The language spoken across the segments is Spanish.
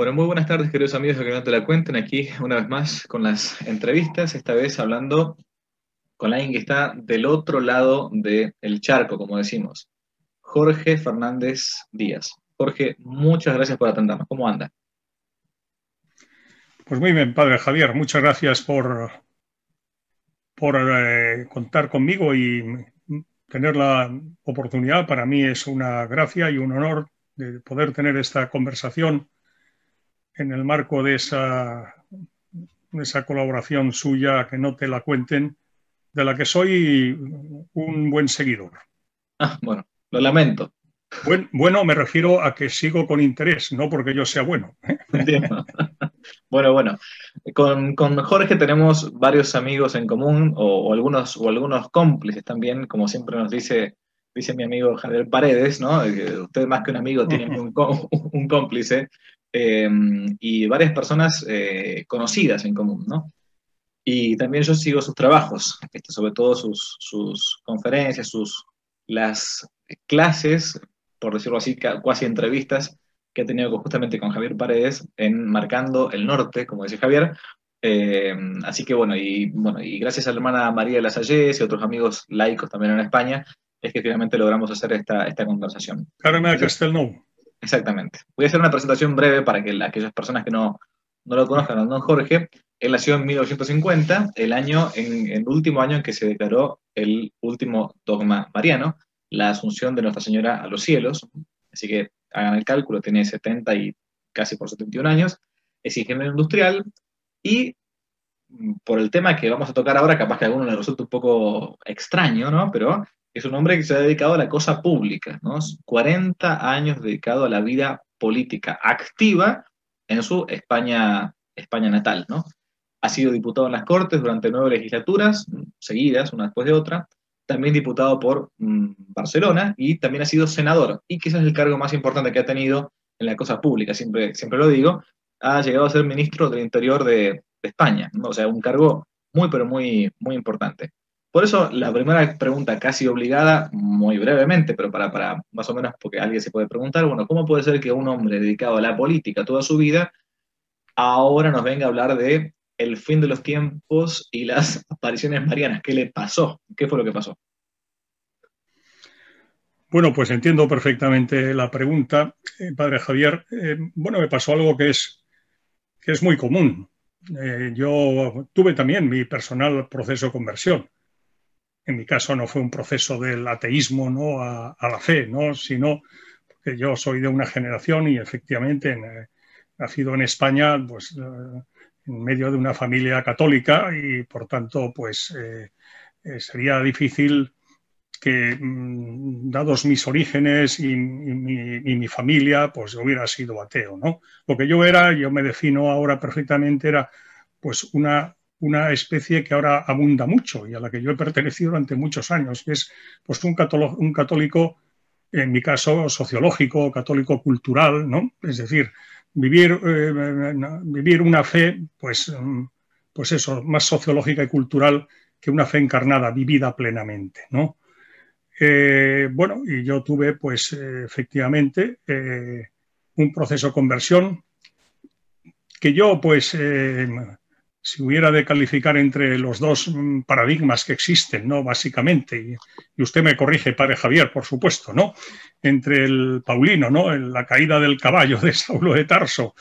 Bueno, muy buenas tardes, queridos amigos que no te la cuenten. Aquí una vez más con las entrevistas, esta vez hablando con alguien que está del otro lado del charco, como decimos. Jorge Fernández Díaz. Jorge, muchas gracias por atendernos. ¿Cómo anda? Pues muy bien, padre Javier. Muchas gracias por, por eh, contar conmigo y tener la oportunidad. Para mí es una gracia y un honor poder tener esta conversación en el marco de esa, esa colaboración suya, que no te la cuenten, de la que soy un buen seguidor. Ah, bueno, lo lamento. bueno, me refiero a que sigo con interés, no porque yo sea bueno. ¿eh? Bueno, bueno. Con, con, Jorge tenemos varios amigos en común o, algunos, o algunos cómplices también, como siempre nos dice, dice mi amigo Javier Paredes, ¿no? Eh, usted más que un amigo tiene un, un cómplice. Em, y varias personas eh, conocidas en común, ¿no? Y también yo sigo sus trabajos, este, sobre todo sus, sus, conferencias, sus, las clases, por decirlo así, cuasi entrevistas que he tenido justamente con Javier Paredes en Marcando el Norte, como dice Javier. Em, así que bueno y, bueno, y gracias a la hermana María de las y otros amigos laicos también en España, es que finalmente logramos hacer esta, esta conversación. Carmen Castelnou. Exactamente. Voy a hacer una presentación breve para que aquellas personas que no, lo conozcan, don Jorge. Él nació en 1950, el año, en el último año en que se declaró el último dogma mariano, la asunción de Nuestra Señora a los cielos. Así que hagan el cálculo, tiene 70 y casi por 71 años. Es ingeniero industrial y mm, por el tema que vamos a tocar ahora, capaz que a alguno le resulte un poco extraño, ¿no? Pero es un hombre que se ha dedicado a la cosa pública, ¿no? 40 años dedicado a la vida política activa en su España, España natal, ¿no? Ha sido diputado en las Cortes durante nueve legislaturas, seguidas, una después de otra, también diputado por mm, Barcelona y también ha sido senador, y quizás el cargo más importante que ha tenido en la cosa pública, siempre, siempre lo digo, ha llegado a ser ministro del Interior de, España, ¿no? o sea, un cargo muy, pero muy, muy importante. Por eso, la primera pregunta casi obligada, muy brevemente, pero para, más o menos porque alguien se puede preguntar, bueno, ¿cómo puede ser que un hombre dedicado a la política toda su vida ahora nos venga a hablar de el fin de los tiempos y las apariciones marianas? ¿Qué le pasó? ¿Qué fue lo que pasó? Bueno, pues entiendo perfectamente la pregunta, eh, padre Javier. Eh, bueno, me pasó algo que es, que es muy común. Eh, yo tuve también mi personal proceso de conversión en mi caso no fue un proceso del ateísmo ¿no? a, la fe, ¿no? sino que yo soy de una generación y efectivamente eh, nacido en España, pues eh, en medio de una familia católica y por tanto, pues eh, sería difícil que, mm, dados mis orígenes y, mi, familia, pues yo hubiera sido ateo, ¿no? Lo que yo era, yo me defino ahora perfectamente, era pues una una especie que ahora abunda mucho y a la que yo he pertenecido durante muchos años, que es pues, un, un católico, en mi caso, sociológico, católico cultural, ¿no? Es decir, vivir, eh, vivir una fe, pues, pues eso, más sociológica y cultural que una fe encarnada, vivida plenamente, ¿no? Eh, bueno, y yo tuve, pues, efectivamente, eh, un proceso de conversión que yo, pues, si hubiera de calificar entre los dos mm, paradigmas que existen, ¿no? Básicamente, y, usted me corrige, padre Javier, por supuesto, ¿no? Entre el paulino, ¿no? La caída del caballo de Saulo de Tarso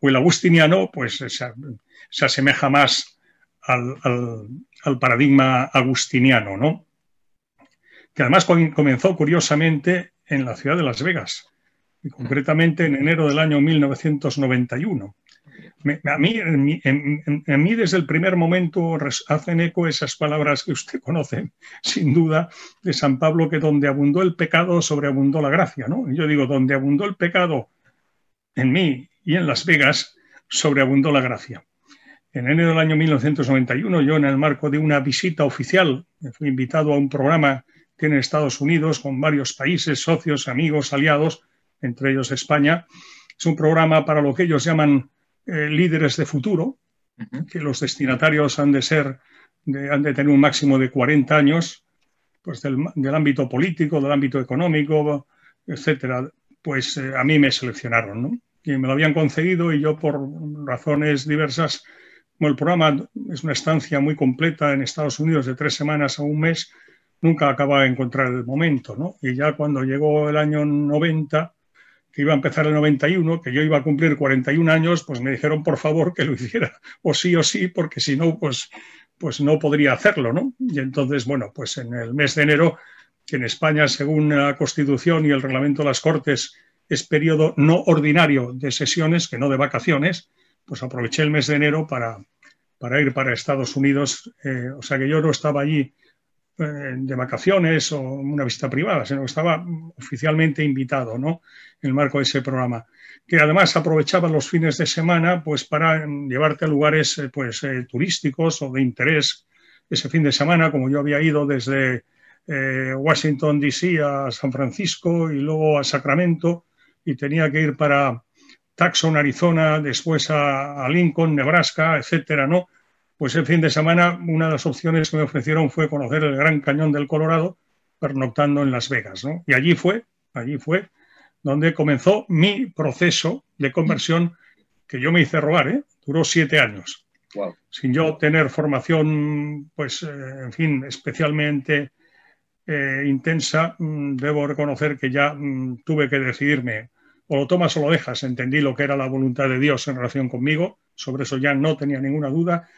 o el agustiniano, pues eh, se, asemeja más al, paradigma agustiniano, ¿no? Que además comenzó curiosamente en la ciudad de Las Vegas, y concretamente en enero del año 1991 a mí, mí, desde el primer momento hacen eco esas palabras que usted conoce, sin duda, de San Pablo, que donde abundó el pecado, sobreabundó la gracia, ¿no? Yo digo, donde abundó el pecado en mí y en Las Vegas, sobreabundó la gracia. En enero del año 1991, yo en el marco de una visita oficial, fui invitado a un programa que en Estados Unidos, con varios países, socios, amigos, aliados, entre ellos España, es un programa para lo que ellos llaman eh, líderes de futuro, que los destinatarios han de ser, han de tener un máximo de 40 años, pues del, ámbito político, del ámbito económico, etcétera. Pues eh, a mí me seleccionaron, ¿no? me lo habían concedido y yo por razones diversas, como el programa es una estancia muy completa en Estados Unidos de tres semanas a un mes, nunca acababa de encontrar el momento, ¿no? Y ya cuando llegó el año 90, que iba a empezar el 91, que yo iba a cumplir 41 años, pues me dijeron por favor que lo hiciera, o sí o sí, porque si no, pues, pues no podría hacerlo, ¿no? Y entonces, bueno, pues en el mes de enero, que en España, según la Constitución y el reglamento de las Cortes, es periodo no ordinario de sesiones, que no de vacaciones, pues aproveché el mes de enero para, para ir para Estados Unidos. Eh, o sea que yo no estaba allí eh, de vacaciones o una visita privada, sino que estaba oficialmente invitado ¿no? en el marco de ese programa. Que además aprovechaba los fines de semana pues, para em, llevarte a lugares eh, pues, eh, turísticos o de interés ese fin de semana, como yo había ido desde Washington, D.C. a San Francisco y luego a Sacramento y tenía que ir para Tucson, Arizona, después a, a Lincoln, Nebraska, etcétera, ¿no? pues el fin de semana una de las opciones que me ofrecieron fue conocer el Gran Cañón del Colorado pernoctando en Las Vegas, ¿no? Y allí fue, allí fue donde comenzó mi proceso de conversión que yo me hice robar, ¿eh? Duró siete años. Sin yo tener formación, pues, eh, en fin, especialmente eh, intensa, mm, debo reconocer que ya mm, tuve que decidirme, o lo tomas o lo dejas. Entendí lo que era la voluntad de Dios en relación conmigo, sobre eso ya no tenía ninguna duda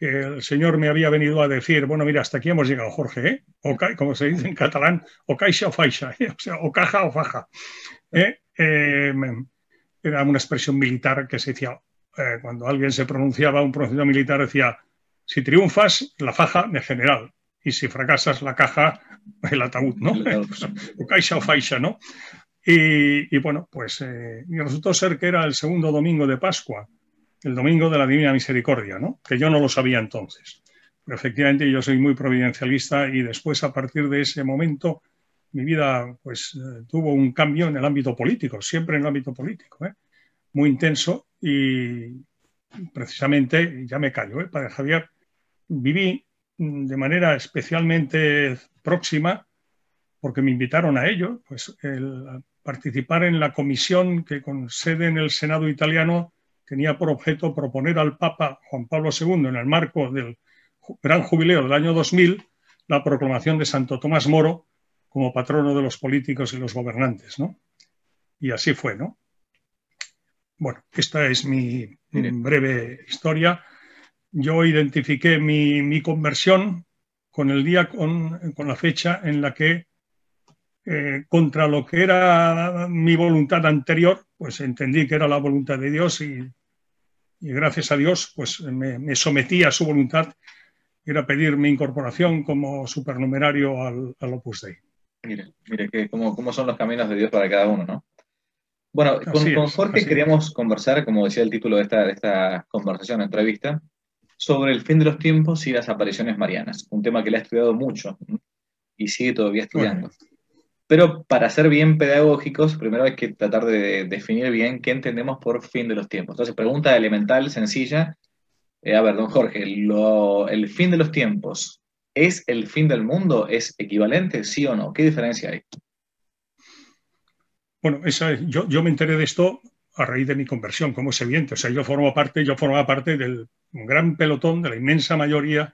el señor me había venido a decir, bueno, mira, hasta aquí hemos llegado, Jorge, ¿eh? como se dice en catalán, o caixa o faixa, ¿eh? o sea, o caja o faja. ¿eh? Eh, era una expresión militar que se decía, cuando alguien se pronunciaba, un pronunciado militar decía, si triunfas, la faja de general, y si fracasas, la caja, el ataúd, ¿no? Pues, o caixa o faixa, ¿no? Y, bueno, pues resultó ser que era el segundo domingo de Pascua, el domingo de la Divina Misericordia, ¿no? que yo no lo sabía entonces. Pero efectivamente yo soy muy providencialista y después a partir de ese momento mi vida pues, eh, tuvo un cambio en el ámbito político, siempre en el ámbito político, ¿eh? muy intenso y precisamente, ya me callo, ¿eh? para Javier, viví mm, de manera especialmente próxima, porque me invitaron a ello, pues el participar en la comisión que con sede en el Senado italiano tenía por objeto proponer al Papa Juan Pablo II, en el marco del gran jubileo del año 2000, la proclamación de Santo Tomás Moro como patrono de los políticos y los gobernantes. Y así fue. ¿no? Bueno, esta es mi breve historia. Yo identifiqué mi, conversión con el día, con, la fecha en la que, eh, contra lo que era mi voluntad anterior, pues entendí que era la voluntad de Dios y y gracias a Dios pues me, sometí a su voluntad, era pedir mi incorporación como supernumerario al, Opus Dei. Mire, mire que cómo, cómo, son los caminos de Dios para cada uno, ¿no? Bueno, con, Jorge queríamos conversar, como decía el título de esta, de esta conversación, entrevista, sobre el fin de los tiempos y las apariciones marianas, un tema que le ha estudiado mucho y sigue todavía estudiando. Pero para ser bien pedagógicos, primero hay que tratar de definir bien qué entendemos por fin de los tiempos. Entonces, pregunta elemental, sencilla. Eh, a ver, don Jorge, el fin de los tiempos, ¿es el fin del mundo? ¿Es equivalente? ¿Sí o no? ¿Qué diferencia hay? Bueno, yo, me enteré de esto a raíz de mi conversión, como es evidente. O sea, yo formo parte, yo formaba parte del gran pelotón, de la inmensa mayoría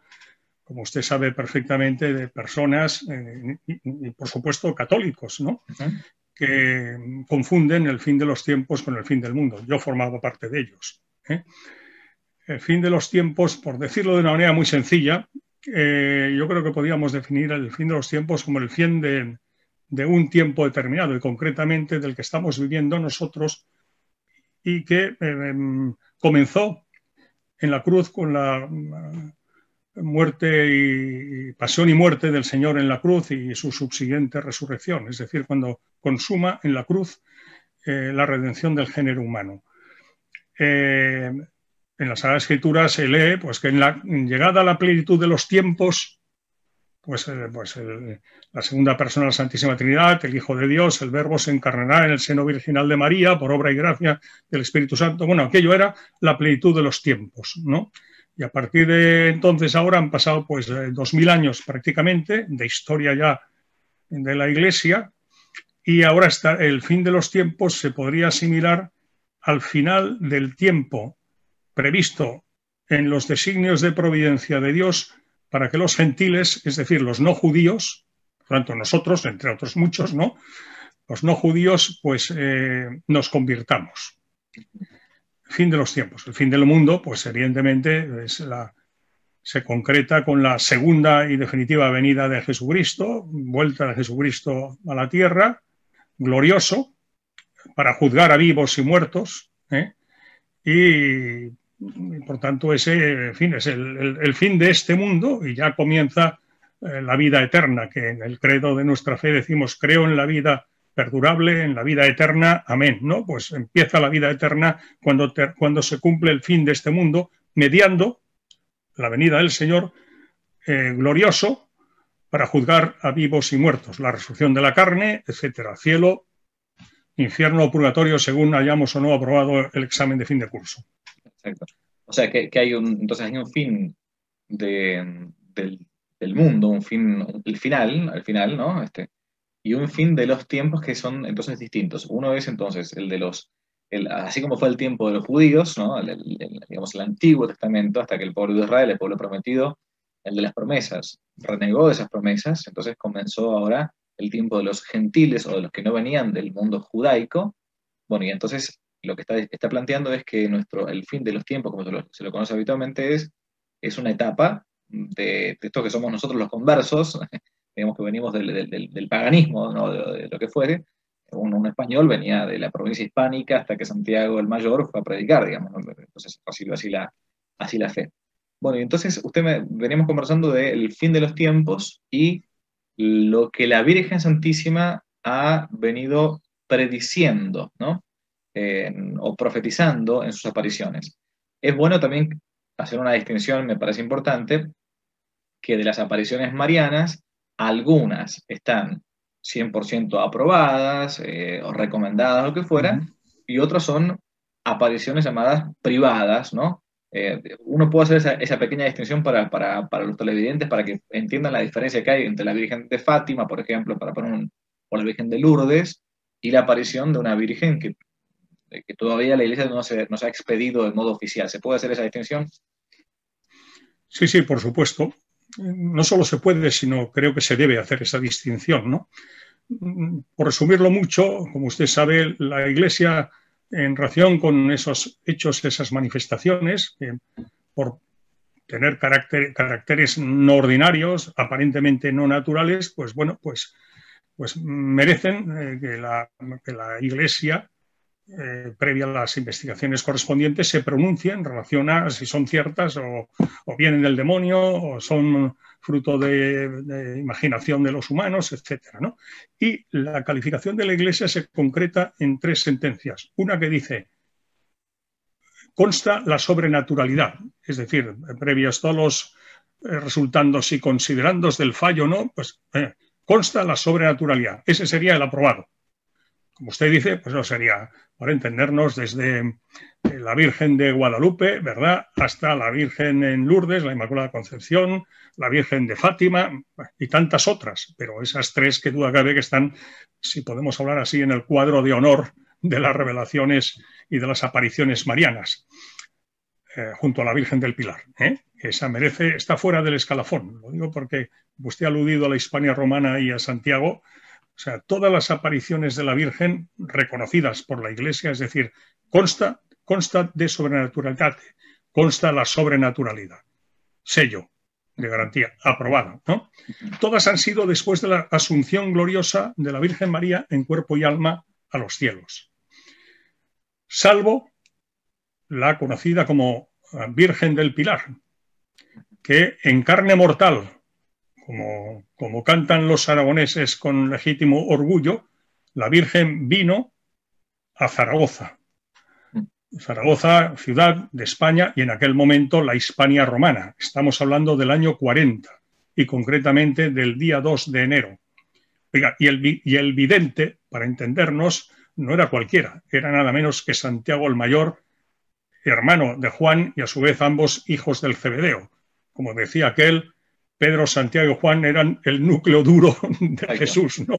como usted sabe perfectamente, de personas, eh, y, por supuesto católicos, que confunden el fin de los tiempos con el fin del mundo. Yo formaba parte de ellos. ¿eh? El fin de los tiempos, por decirlo de una manera muy sencilla, eh, yo creo que podríamos definir el fin de los tiempos como el fin de un tiempo determinado y concretamente del que estamos viviendo nosotros y que em, comenzó en la cruz con la muerte y, pasión y muerte del Señor en la cruz y su subsiguiente resurrección, es decir, cuando consuma en la cruz eh, la redención del género humano. Eh, en la Sagrada Escritura se lee pues, que en la llegada a la plenitud de los tiempos, pues, eh, pues la segunda persona de la Santísima Trinidad, el Hijo de Dios, el Verbo se encarnará en el seno virginal de María por obra y gracia del Espíritu Santo. Bueno, aquello era la plenitud de los tiempos, ¿no? Y a partir de entonces, ahora han pasado pues eh, dos mil años prácticamente de historia ya de la Iglesia y ahora está el fin de los tiempos se podría asimilar al final del tiempo previsto en los designios de providencia de Dios para que los gentiles, es decir, los no judíos, por tanto nosotros, entre otros muchos, ¿no? Los no judíos, pues eh, nos convirtamos fin de los tiempos. El fin del mundo, pues evidentemente, se concreta con la segunda y definitiva venida de Jesucristo, vuelta de Jesucristo a la tierra, glorioso, para juzgar a vivos y muertos. ¿eh? Y, por tanto, ese fin es el, fin de este mundo y ya comienza eh, la vida eterna, que en el credo de nuestra fe decimos, creo en la vida perdurable en la vida eterna. Amén. ¿No? Pues empieza la vida eterna cuando, cuando se cumple el fin de este mundo, mediando la venida del Señor eh, glorioso para juzgar a vivos y muertos, la resurrección de la carne, etcétera, cielo, infierno o purgatorio, según hayamos o no aprobado el examen de fin de curso. Exacto. O sea, que, hay un, entonces un fin del, mundo, un fin, el final, al final, ¿no? Este, y un fin de los tiempos que son entonces distintos. Uno es entonces el de los, así como fue el tiempo de los judíos, ¿no? digamos el Antiguo Testamento, hasta que el pueblo de Israel, el pueblo prometido, el de las promesas, renegó de esas promesas, entonces comenzó ahora el tiempo de los gentiles o de los que no venían del mundo judaico. Bueno, y entonces lo que está, planteando es que nuestro, el fin de los tiempos, como se lo, conoce habitualmente, es, es una etapa de, estos que somos nosotros los conversos, digamos que venimos del, paganismo, de, lo que fuere, un, español venía de la provincia hispánica hasta que Santiago el Mayor fue a predicar, digamos, entonces así, así, la, así la fe. Bueno, y entonces usted me, veníamos conversando del fin de los tiempos y lo que la Virgen Santísima ha venido prediciendo, o profetizando en sus apariciones. Es bueno también hacer una distinción, me parece importante, que de las apariciones marianas algunas están 100% aprobadas eh, o recomendadas, lo que fuera, y otras son apariciones llamadas privadas, ¿no? Eh, uno puede hacer esa, pequeña distinción para, los televidentes, para que entiendan la diferencia que hay entre la Virgen de Fátima, por ejemplo, para poner o la Virgen de Lourdes, y la aparición de una Virgen que, que todavía la Iglesia no se, no se ha expedido de modo oficial. ¿Se puede hacer esa distinción? Sí, sí, por supuesto no solo se puede, sino creo que se debe hacer esa distinción. Por resumirlo mucho, como usted sabe, la Iglesia, en relación con esos hechos, esas manifestaciones, por tener caracteres no ordinarios, aparentemente no naturales, pues bueno, pues, pues merecen eh, que, la, que la Iglesia eh, previa a las investigaciones correspondientes, se pronuncia en relación a si son ciertas o, vienen del demonio o son fruto de, imaginación de los humanos, etc. Y la calificación de la Iglesia se concreta en tres sentencias. Una que dice, consta la sobrenaturalidad, es decir, previos todos los eh, si y considerandos del fallo no, pues eh, consta la sobrenaturalidad. Ese sería el aprobado como usted dice, pues no sería, para entendernos, desde eh, la Virgen de Guadalupe, ¿verdad?, hasta la Virgen en Lourdes, la Inmaculada Concepción, la Virgen de Fátima y tantas otras, pero esas tres que duda cabe que están, si podemos hablar así, en el cuadro de honor de las revelaciones y de las apariciones marianas, eh, junto a la Virgen del Pilar. ¿eh? Esa merece, está fuera del escalafón, lo digo porque usted ha aludido a la Hispania romana y a Santiago, o sea, todas las apariciones de la Virgen reconocidas por la Iglesia, es decir, consta, consta de sobrenaturalidad, consta la sobrenaturalidad. Sello de garantía, aprobada. Todas han sido después de la asunción gloriosa de la Virgen María en cuerpo y alma a los cielos. Salvo la conocida como Virgen del Pilar, que en carne mortal como, cantan los aragoneses con legítimo orgullo, la Virgen vino a Zaragoza. Zaragoza, ciudad de España y en aquel momento la Hispania romana. Estamos hablando del año 40 y concretamente del día 2 de enero. y el, y el vidente, para entendernos, no era cualquiera, era nada menos que Santiago el Mayor, hermano de Juan y a su vez ambos hijos del Cebedeo. Como decía aquel, Pedro, Santiago y Juan eran el núcleo duro de Jesús, ¿no?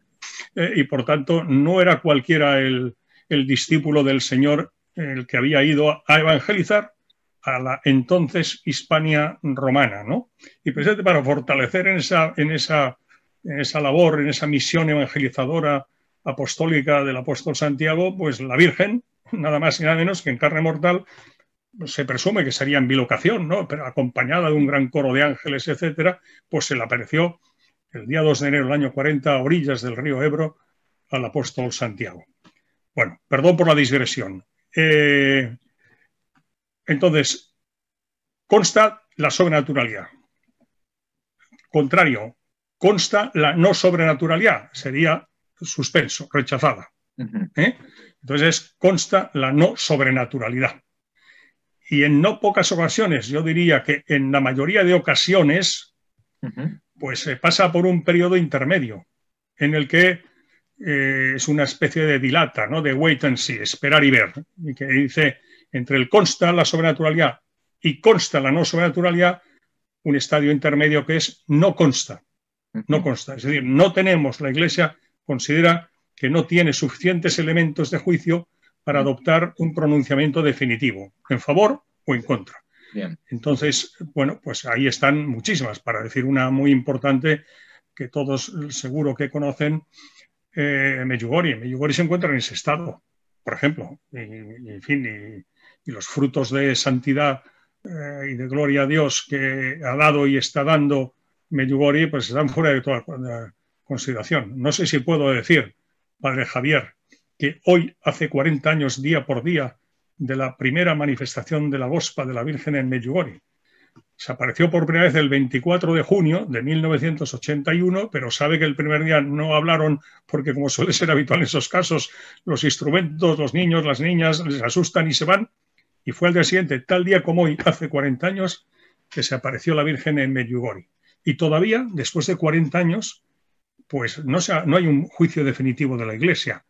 Eh, y por tanto, no era cualquiera el, discípulo del Señor el que había ido a evangelizar a la entonces Hispania romana, ¿no? Y precisamente para fortalecer en esa, en esa, en esa labor, en esa misión evangelizadora apostólica del apóstol Santiago, pues la Virgen, nada más y nada menos que en carne mortal, se presume que sería en bilocación, ¿no? pero acompañada de un gran coro de ángeles, etcétera, pues se le apareció el día 2 de enero del año 40 a orillas del río Ebro al apóstol Santiago. Bueno, perdón por la digresión. Eh, entonces, consta la sobrenaturalidad. Contrario, consta la no sobrenaturalidad, sería suspenso, rechazada. ¿Eh? Entonces, consta la no sobrenaturalidad y en no pocas ocasiones, yo diría que en la mayoría de ocasiones, pues se eh, pasa por un periodo intermedio en el que eh, es una especie de dilata, ¿no? de wait and see, esperar y ver, y que dice entre el consta la sobrenaturalidad y consta la no sobrenaturalidad, un estadio intermedio que es no consta, no consta. Es decir, no tenemos, la Iglesia considera que no tiene suficientes elementos de juicio para adoptar un pronunciamiento definitivo, en favor o en contra. Entonces, bueno, pues ahí están muchísimas, para decir una muy importante que todos seguro que conocen, eh, Meyugori. se encuentra en ese estado, por ejemplo, y, en fin, y, los frutos de santidad eh, y de gloria a Dios que ha dado y está dando Meyugori, pues están fuera de toda eh, consideración. No sé si puedo decir, padre Javier, que hoy hace 40 años día por día de la primera manifestación de la Bospa de la Virgen en Medjugorje. Se apareció por primera vez el 24 de junio de 1981, pero sabe que el primer día no hablaron porque, como suele ser habitual en esos casos, los instrumentos, los niños, las niñas les asustan y se van. Y fue al día siguiente, tal día como hoy, hace 40 años, que se apareció la Virgen en Medjugorje. Y todavía, después de 40 años, pues no, se no hay un juicio definitivo de la Iglesia.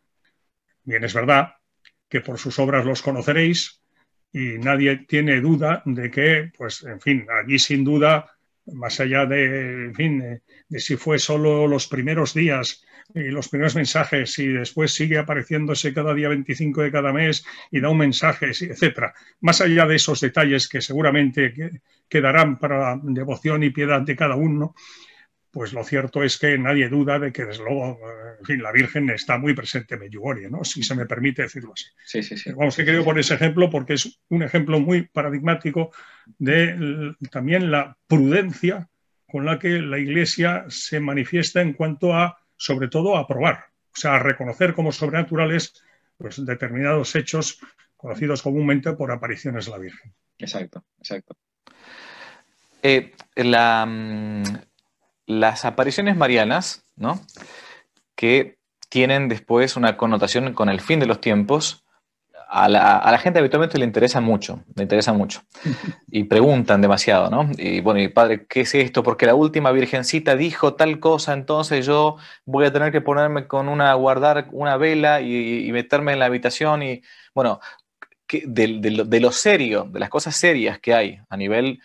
Bien es verdad que por sus obras los conoceréis y nadie tiene duda de que, pues, en fin, allí sin duda, más allá de, en fin, de, si fue solo los primeros días y los primeros mensajes y después sigue apareciéndose cada día 25 de cada mes y da un mensaje, etc. Más allá de esos detalles que seguramente quedarán para devoción y piedad de cada uno, pues lo cierto es que nadie duda de que, desde luego, eh, la Virgen está muy presente en Medjugorje, ¿no? Si se me permite decirlo así. Sí, sí, sí. Vamos, que creo por ese ejemplo porque es un ejemplo muy paradigmático de también la prudencia con la que la Iglesia se manifiesta en cuanto a, sobre todo, aprobar, o sea, a reconocer como sobrenaturales pues, determinados hechos conocidos comúnmente por apariciones de la Virgen. Exacto, exacto. Eh, la, mm, las apariciones marianas, ¿no? que tienen después una connotación con el fin de los tiempos, a la, gente habitualmente le interesa mucho, le interesa mucho. Y preguntan demasiado, ¿no? Y bueno, y padre, ¿qué es esto? Porque la última virgencita dijo tal cosa, entonces yo voy a tener que ponerme con una, guardar una vela y, meterme en la habitación y, bueno, de, de, lo, serio, de las cosas serias que hay a nivel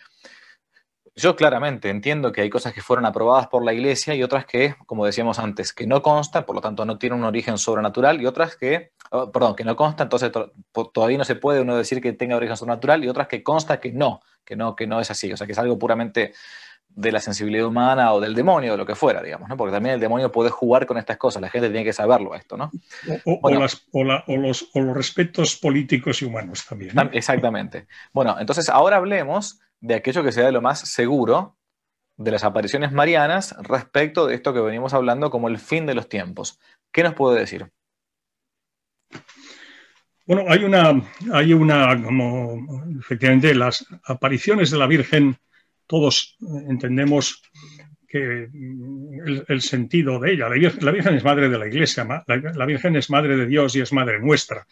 yo claramente entiendo que hay cosas que fueron aprobadas por la Iglesia y otras que, como decíamos antes, que no consta, por lo tanto no tienen un origen sobrenatural, y otras que, oh, perdón, que no consta, entonces todavía no se puede uno decir que tenga origen sobrenatural, y otras que consta que no, que no, que no es así, o sea, que es algo puramente de la sensibilidad humana o del demonio o lo que fuera, digamos, ¿no? Porque también el demonio puede jugar con estas cosas, la gente tiene que saberlo esto, ¿no? O, o, o los, respetos políticos y humanos también. Exactamente. Bueno, entonces ahora hablemos de aquello que sea de lo más seguro de las apariciones marianas respecto de esto que venimos hablando como el fin de los tiempos. ¿Qué nos puede decir? Bueno, hay una, hay una, como efectivamente las apariciones de la Virgen, todos eh, entendemos que mm, el, sentido de ella, la Virgen, es madre de la Iglesia, la, Virgen es madre de Dios y es madre nuestra.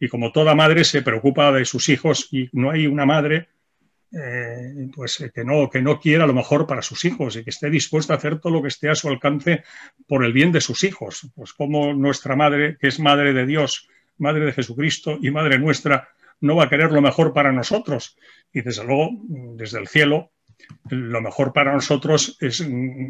Y como toda madre se preocupa de sus hijos y no hay una madre eh, pues eh, que no, que no quiera lo mejor para sus hijos y que esté dispuesta a hacer todo lo que esté a su alcance por el bien de sus hijos. Pues como nuestra madre, que es madre de Dios, madre de Jesucristo y madre nuestra, no va a querer lo mejor para nosotros. Y desde luego, desde el cielo, lo mejor para nosotros es,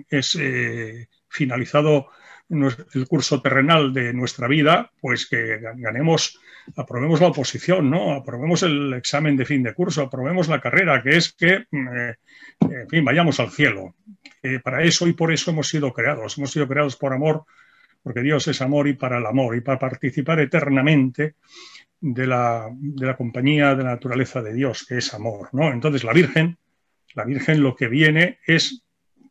es eh, finalizado el curso terrenal de nuestra vida, pues que ganemos, aprobemos la oposición, ¿no? Aprobemos el examen de fin de curso, aprobemos la carrera, que es que, mm, eh, en fin, vayamos al cielo. Eh, para eso y por eso hemos sido creados. Hemos sido creados por amor, porque Dios es amor y para el amor, y para participar eternamente de la, de la compañía de la naturaleza de Dios, que es amor, ¿no? Entonces la Virgen, la Virgen lo que viene es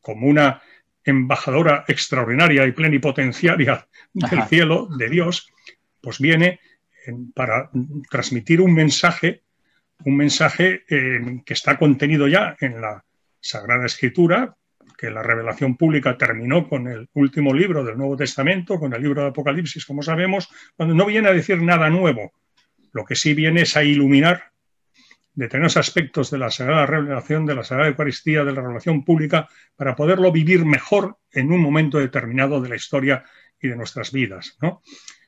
como una embajadora extraordinaria y plenipotenciaria del cielo, de Dios, pues viene eh, para transmitir un mensaje, un mensaje eh, que está contenido ya en la Sagrada Escritura, que la revelación pública terminó con el último libro del Nuevo Testamento, con el libro de Apocalipsis, como sabemos, cuando no viene a decir nada nuevo, lo que sí viene es a iluminar determinados aspectos de la Sagrada Revelación, de la Sagrada Eucaristía, de la revelación pública, para poderlo vivir mejor en un momento determinado de la historia y de nuestras vidas. ¿no?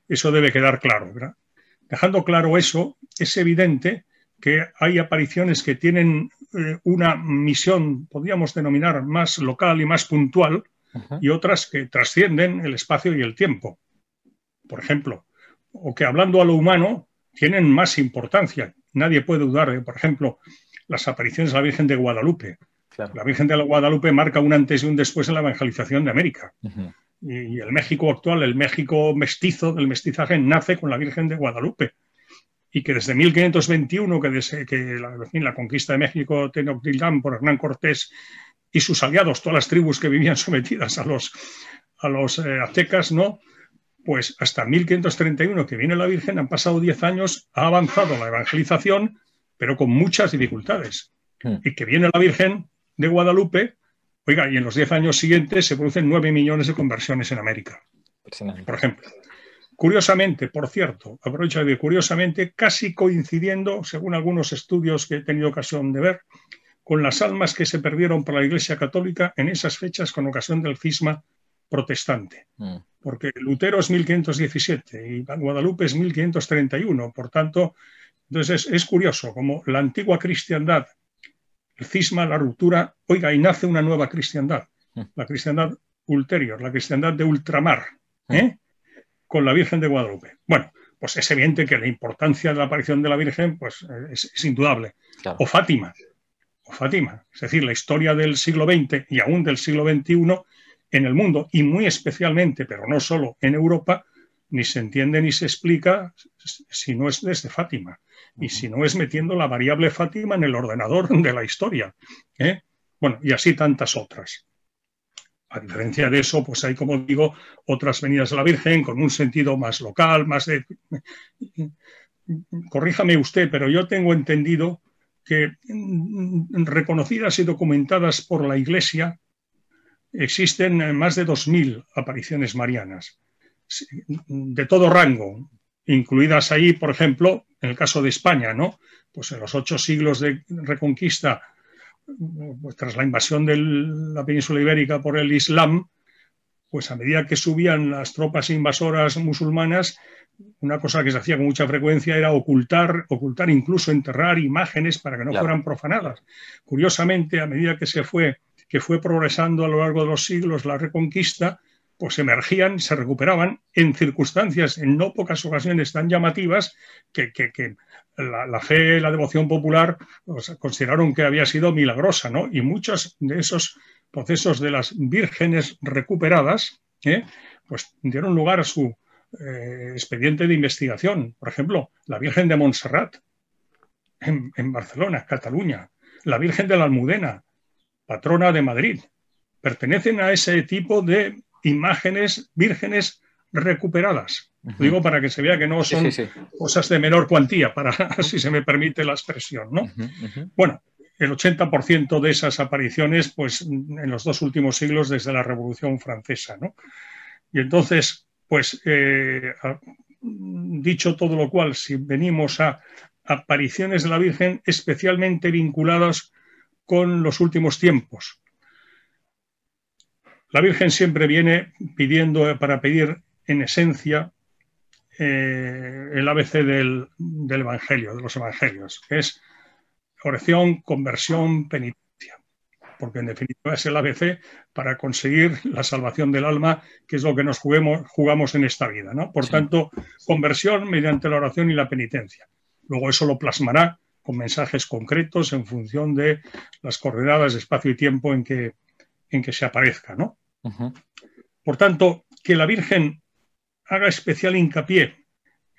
Eso debe quedar claro. ¿verdad? Dejando claro eso, es evidente que hay apariciones que tienen eh, una misión, podríamos denominar, más local y más puntual, y otras que trascienden el espacio y el tiempo, por ejemplo, o que hablando a lo humano tienen más importancia Nadie puede dudar por ejemplo, las apariciones de la Virgen de Guadalupe. La Virgen de Guadalupe marca un antes y un después en la evangelización de América. y, el México actual, el México mestizo del mestizaje, nace con la Virgen de Guadalupe. Y que desde 1521, que, desde, que la, conquista de México Tenochtitlán por Hernán Cortés y sus aliados, todas las tribus que vivían sometidas a los, eh, aztecas, ¿no? pues hasta 1531 que viene la Virgen, han pasado 10 años, ha avanzado la evangelización, pero con muchas dificultades. Hmm. Y que viene la Virgen de Guadalupe, oiga, y en los 10 años siguientes se producen 9 millones de conversiones en América, por ejemplo. Curiosamente, por cierto, aprovecho de curiosamente, casi coincidiendo, según algunos estudios que he tenido ocasión de ver, con las almas que se perdieron por la Iglesia Católica en esas fechas con ocasión del cisma protestante, mm. porque Lutero es 1517 y Guadalupe es 1531, por tanto, entonces es, curioso, como la antigua cristiandad, el cisma, la ruptura, oiga, y nace una nueva cristiandad, mm. la cristiandad ulterior, la cristiandad de ultramar, ¿eh? mm. con la Virgen de Guadalupe. Bueno, pues es evidente que la importancia de la aparición de la Virgen pues, es, indudable. O Fátima, o Fátima, es decir, la historia del siglo XX y aún del siglo XXI en el mundo y muy especialmente, pero no solo en Europa, ni se entiende ni se explica si no es desde Fátima y si no es metiendo la variable Fátima en el ordenador de la historia. ¿eh? Bueno, y así tantas otras. A diferencia de eso, pues hay, como digo, otras venidas de la Virgen con un sentido más local, más de... Corríjame usted, pero yo tengo entendido que reconocidas y documentadas por la Iglesia, existen eh, más de 2.000 apariciones marianas, de todo rango, incluidas ahí, por ejemplo, en el caso de España, ¿no? Pues en los ocho siglos de reconquista, pues tras la invasión de la península ibérica por el Islam, pues a medida que subían las tropas invasoras musulmanas, una cosa que se hacía con mucha frecuencia era ocultar, ocultar incluso enterrar imágenes para que no fueran profanadas. Curiosamente, a medida que se fue que fue progresando a lo largo de los siglos la reconquista, pues emergían, se recuperaban en circunstancias en no pocas ocasiones tan llamativas que, la, fe, la devoción popular pues, consideraron que había sido milagrosa, ¿no? Y muchos de esos procesos de las vírgenes recuperadas, ¿eh? pues dieron lugar a su eh, expediente de investigación. Por ejemplo, la Virgen de Montserrat en Barcelona, Cataluña, la Virgen de la Almudena, patrona de Madrid. Pertenecen a ese tipo de imágenes vírgenes recuperadas. Digo para que se vea que no son cosas de menor cuantía, para, si se me permite la expresión, ¿no? Bueno, el 80% de esas apariciones, pues en los dos últimos siglos desde la Revolución Francesa, ¿no? Y entonces, pues, eh, dicho todo lo cual, si venimos a apariciones de la Virgen especialmente vinculadas con los últimos tiempos. La Virgen siempre viene pidiendo eh, para pedir en esencia eh, el ABC del, Evangelio, de los Evangelios, que es oración, conversión, penitencia, porque en definitiva es el ABC para conseguir la salvación del alma, que es lo que nos juguemos, jugamos en esta vida. ¿no? Por tanto, conversión mediante la oración y la penitencia. Luego eso lo plasmará con mensajes concretos en función de las coordenadas de espacio y tiempo en que, en que se aparezca. Por tanto, que la Virgen haga especial hincapié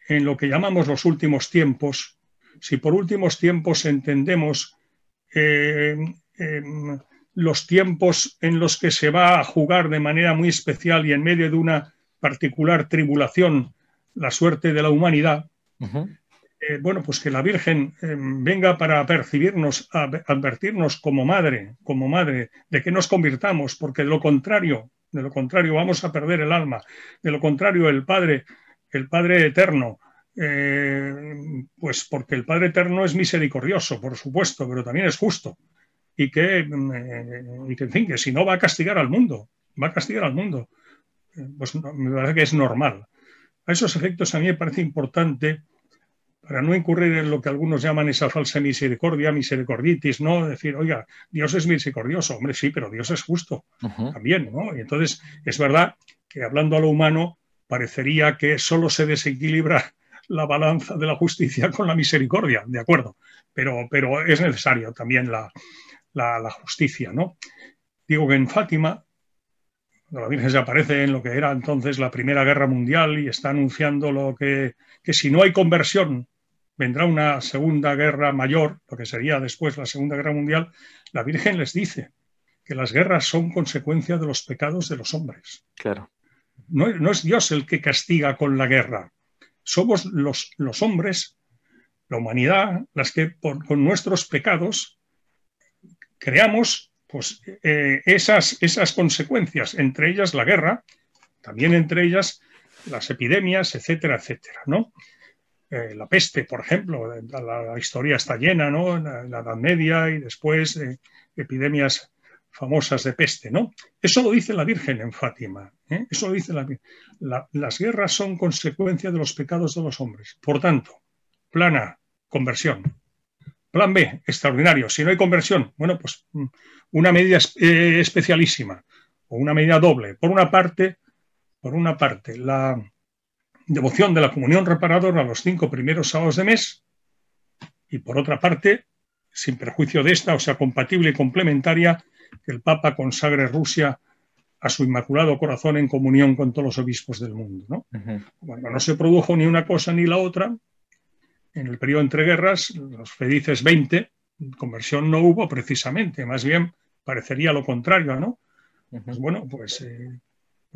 en lo que llamamos los últimos tiempos, si por últimos tiempos entendemos eh, em, los tiempos en los que se va a jugar de manera muy especial y en medio de una particular tribulación la suerte de la humanidad, eh, bueno, pues que la Virgen eh, venga para percibirnos, advertirnos como madre, como madre, de que nos convirtamos, porque de lo contrario, de lo contrario vamos a perder el alma, de lo contrario el Padre, el Padre eterno, eh, pues porque el Padre eterno es misericordioso, por supuesto, pero también es justo. Y que, mm, y que en fin, que si no va a castigar al mundo, va a castigar al mundo. Pues me parece que es normal. A esos efectos a mí me parece importante para no incurrir en lo que algunos llaman esa falsa misericordia, misericorditis, ¿no? Decir, oiga, Dios es misericordioso, hombre, sí, pero Dios es justo también, ¿no? entonces es verdad que hablando a lo humano, parecería que solo se desequilibra la balanza de la justicia con la misericordia, de acuerdo, pero, pero es necesario también la, justicia, ¿no? Digo que en Fátima, la Virgen se aparece en lo que era entonces la Primera Guerra Mundial y está anunciando lo que, que si no hay conversión vendrá una segunda guerra mayor, lo que sería después la Segunda Guerra Mundial, la Virgen les dice que las guerras son consecuencia de los pecados de los hombres. Claro. No, es Dios el que castiga con la guerra. Somos los, los hombres, la humanidad, las que con nuestros pecados creamos pues, eh, esas, esas consecuencias, entre ellas la guerra, también entre ellas las epidemias, etcétera, etcétera, ¿no? Eh, la peste, por ejemplo. La, historia está llena, ¿no? La, la Edad Media y después eh, epidemias famosas de peste, ¿no? Eso lo dice la Virgen en Fátima. ¿eh? Eso lo dice la, Virgen. Las guerras son consecuencia de los pecados de los hombres. Por tanto, plan A, conversión. Plan B, extraordinario. Si no hay conversión, bueno, pues mm, una medida especialísima o una medida doble. Por una parte, por una parte, la, devoción de la comunión reparadora los cinco primeros sábados de mes y por otra parte, sin perjuicio de esta, o sea, compatible y complementaria, que el Papa consagre Rusia a su inmaculado corazón en comunión con todos los obispos del mundo. ¿no? no se produjo ni una cosa ni la otra, en el periodo entre guerras, los felices 20, conversión no hubo precisamente, más bien parecería lo contrario, ¿no? Pues bueno, pues eh,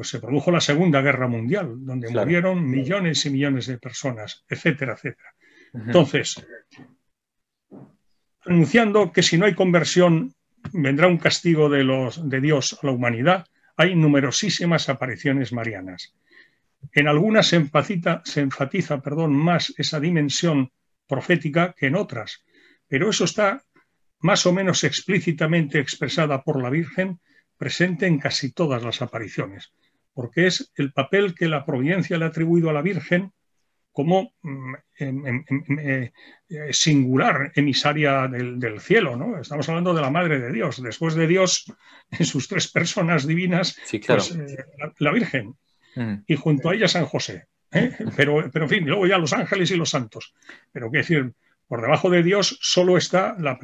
pues se produjo la Segunda Guerra Mundial, donde murieron millones y millones de personas, etcétera, etcétera. Entonces, anunciando que si no hay conversión vendrá un castigo de, los, de Dios a la humanidad, hay numerosísimas apariciones marianas. En algunas se, se enfatiza perdón, más esa dimensión profética que en otras, pero eso está más o menos explícitamente expresada por la Virgen presente en casi todas las apariciones porque es el papel que la providencia le ha atribuido a la Virgen como mm, eh, eh, singular emisaria del, cielo, ¿no? Estamos hablando de la Madre de Dios. Después de Dios, en sus tres personas divinas, pues, eh, la, Virgen. Mm. Y junto a ella San José. Pero, pero, en fin, luego ya los ángeles y los santos. Pero qué decir, por debajo de Dios solo está la,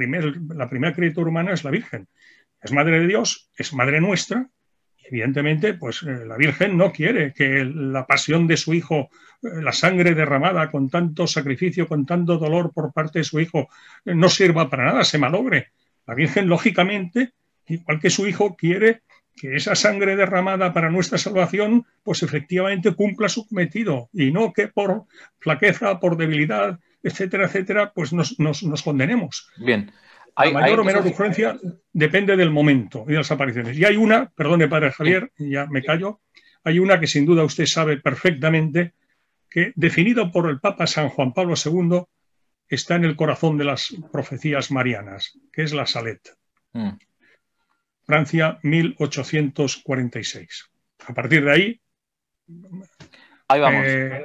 la primera criatura humana, es la Virgen. Es Madre de Dios, es Madre nuestra, Evidentemente, pues eh, la Virgen no quiere que la pasión de su hijo, eh, la sangre derramada con tanto sacrificio, con tanto dolor por parte de su hijo, eh, no sirva para nada, se malogre. La Virgen, lógicamente, igual que su hijo, quiere que esa sangre derramada para nuestra salvación, pues efectivamente cumpla su cometido y no que por flaqueza, por debilidad, etcétera, etcétera, pues nos, condenemos. Bien mayor o menor urgencia depende del momento y de las apariciones. Y hay una, perdone padre Javier, ya me callo, hay una que sin duda usted sabe perfectamente, que definido por el Papa San Juan Pablo II, está en el corazón de las profecías marianas, que es la Salet. Mm. Francia, 1846. A partir de ahí... Ahí vamos. Eh,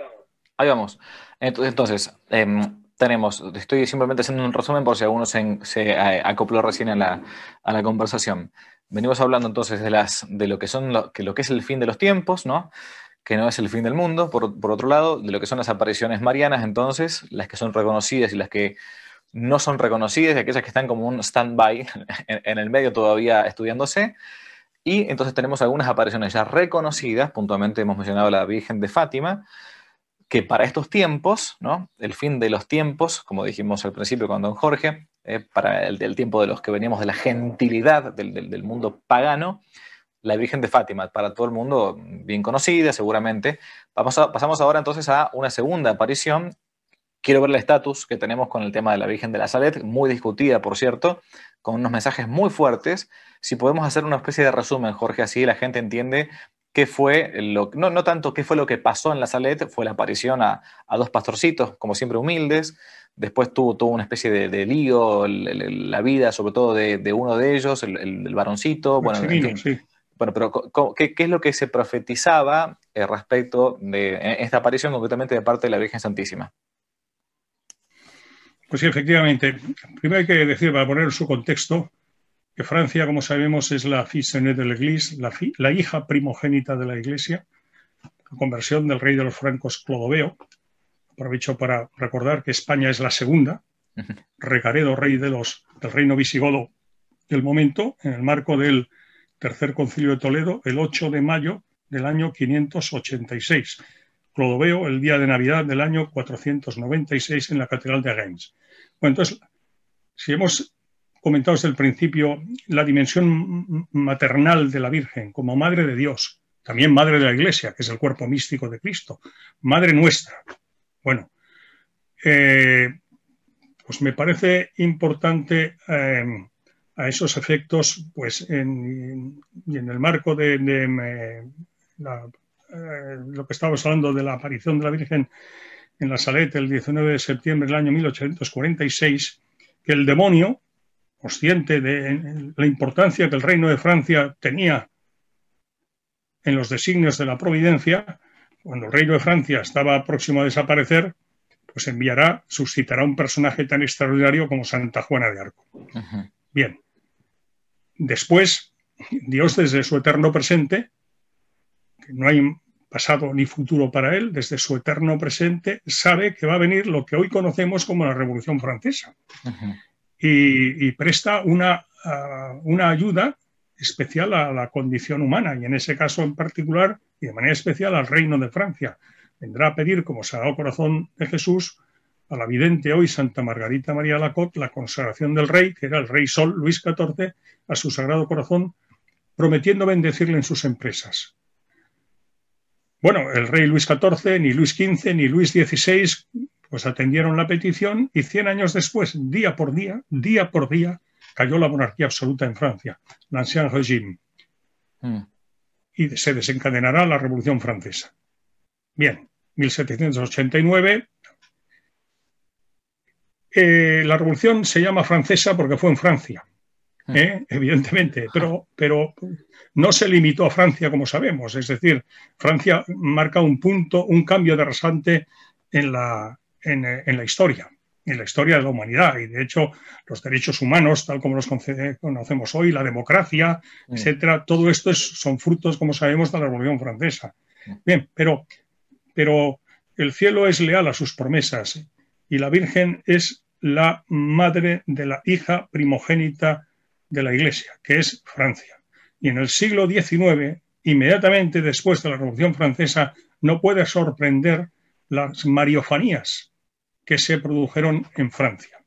ahí vamos. Entonces, em, tenemos, estoy simplemente haciendo un resumen por si alguno se, eh, acopló recién a la, conversación. Venimos hablando entonces de, de lo, que lo, que es el fin de los tiempos, ¿no? que no es el fin del mundo, por, otro lado, de lo que son las apariciones marianas, entonces, las que son reconocidas y las que no son reconocidas, y aquellas que están como un stand-by en, el medio todavía estudiándose. Y entonces tenemos algunas apariciones ya reconocidas, puntualmente hemos mencionado la Virgen de Fátima, que para estos tiempos, ¿no? el fin de los tiempos, como dijimos al principio con don Jorge, eh, para el, tiempo de los que veníamos de la gentilidad del, mundo pagano, la Virgen de Fátima, para todo el mundo bien conocida seguramente. pasamos ahora entonces a una segunda aparición. Quiero ver el estatus que tenemos con el tema de la Virgen de la Salet, muy discutida, por cierto, con unos mensajes muy fuertes. Si podemos hacer una especie de resumen, Jorge, así la gente entiende qué fue lo, no, no tanto qué fue lo que pasó en la Salet, fue la aparición a, dos pastorcitos, como siempre humildes, después tuvo, una especie de, lío, la vida sobre todo de, uno de ellos, el, el varoncito, bueno, bueno, pero ¿qué, es lo que se profetizaba eh, respecto de e, esta aparición concretamente de parte de la Virgen Santísima? Pues sí, efectivamente. Primero hay que decir, para poner su contexto, que Francia, como sabemos, es la de l'Église, la, la, hija primogénita de la Iglesia, la conversión del rey de los francos Clodoveo. Aprovecho para recordar que España es la segunda, Recaredo, rey de los, del reino visigodo del momento, en el marco del tercer concilio de Toledo, el 8 de mayo del año 586. Clodoveo, el día de Navidad del año 496 en la Catedral de Reims. Bueno, entonces, si hemos comentado desde el principio la dimensión maternal de la Virgen como Madre de Dios, también Madre de la Iglesia, que es el cuerpo místico de Cristo, Madre nuestra. Bueno, eh, pues me parece importante eh, a esos efectos, pues en, el marco de, eh, lo que estábamos hablando de la aparición de la Virgen en la Salete el 19 de septiembre del año 1846, que el demonio, consciente de la importancia que el reino de Francia tenía en los designios de la providencia, cuando el reino de Francia estaba próximo a desaparecer, pues enviará, suscitará un personaje tan extraordinario como Santa Juana de Arco. Bien. Después, Dios desde su eterno presente, que no hay pasado ni futuro para él, desde su eterno presente, sabe que va a venir lo que hoy conocemos como la Revolución Francesa y, presta una, una ayuda especial a la condición humana y en ese caso en particular y de manera especial al reino de Francia. Vendrá a pedir como Sagrado Corazón de Jesús a la vidente hoy Santa Margarita María Lacote la consagración del rey, que era el rey Sol Luis XIV, a su Sagrado Corazón, prometiendo bendecirle en sus empresas. Bueno, el rey Luis XIV, ni Luis XV, ni Luis XVI pues atendieron la petición y 100 años después, día por día, día por día, cayó la monarquía absoluta en Francia, l'ancien régime. Hmm. Y se desencadenará la Revolución Francesa. Bien, 1789. Eh, la revolución se llama francesa porque fue en Francia, hmm. ¿eh? evidentemente, pero, pero no se limitó a Francia como sabemos. Es decir, Francia marca un punto, un cambio de rasante en la, eh, en, la historia, en la historia de la humanidad. Y de hecho, los derechos humanos, tal como los eh, conocemos hoy, la democracia, mm. etcétera, todo esto son frutos, como sabemos, de la Revolución Francesa. Mm. Bien, pero, pero el cielo es leal a sus promesas y la Virgen es la madre de la hija primogénita de la Iglesia, que es Francia. Y en el siglo XIX, inmediatamente después de la Revolución Francesa, no puede sorprender las mariofanías que se produjeron en Francia.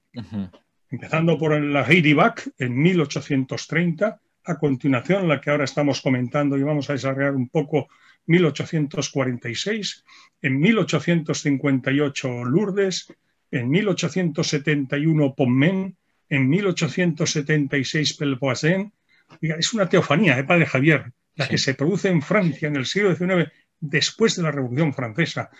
Empezando por la Giribac en 1830, a continuación la que ahora estamos comentando y vamos a desarrollar un poco 1846, en 1858 Lourdes, en 1871 Pommen, en 1876 Pelvoisin. Es una teofanía, ¿eh, padre Javier? La que se produce en Francia en el siglo XIX, después de la Revolución Francesa.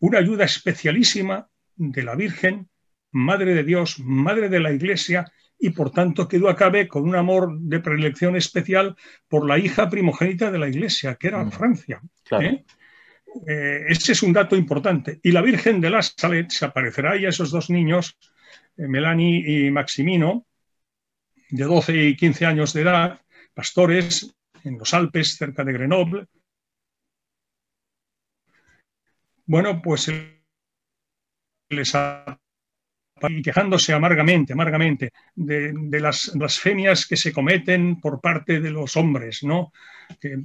Una ayuda especialísima de la Virgen, Madre de Dios, Madre de la Iglesia, y por tanto quedó acabe con un amor de predilección especial por la hija primogénita de la Iglesia, que era mm. Francia. ¿eh? Eh, ese es un dato importante. Y la Virgen de la Salet se aparecerá y a esos dos niños, eh, Melanie y Maximino, de 12 y 15 años de edad, pastores en los Alpes, cerca de Grenoble. Bueno, pues y quejándose amargamente, amargamente de, las blasfemias que se cometen por parte de los hombres, ¿no? Que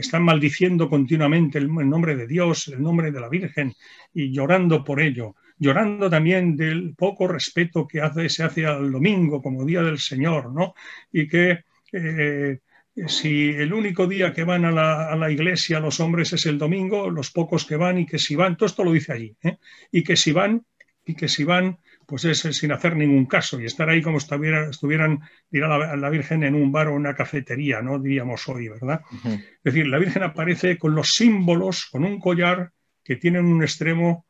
están maldiciendo continuamente el, nombre de Dios, el nombre de la Virgen y llorando por ello, llorando también del poco respeto que hace, se hace al domingo como día del Señor, ¿no? Y que eh, si el único día que van a la, iglesia los hombres es el domingo, los pocos que van y que si van, todo esto lo dice allí, ¿eh? y que si van, y que si van, pues es sin hacer ningún caso y estar ahí como estuviera, estuvieran, dirá la, la, Virgen, en un bar o una cafetería, ¿no? Diríamos hoy, ¿verdad? Es decir, la Virgen aparece con los símbolos, con un collar que tiene en un extremo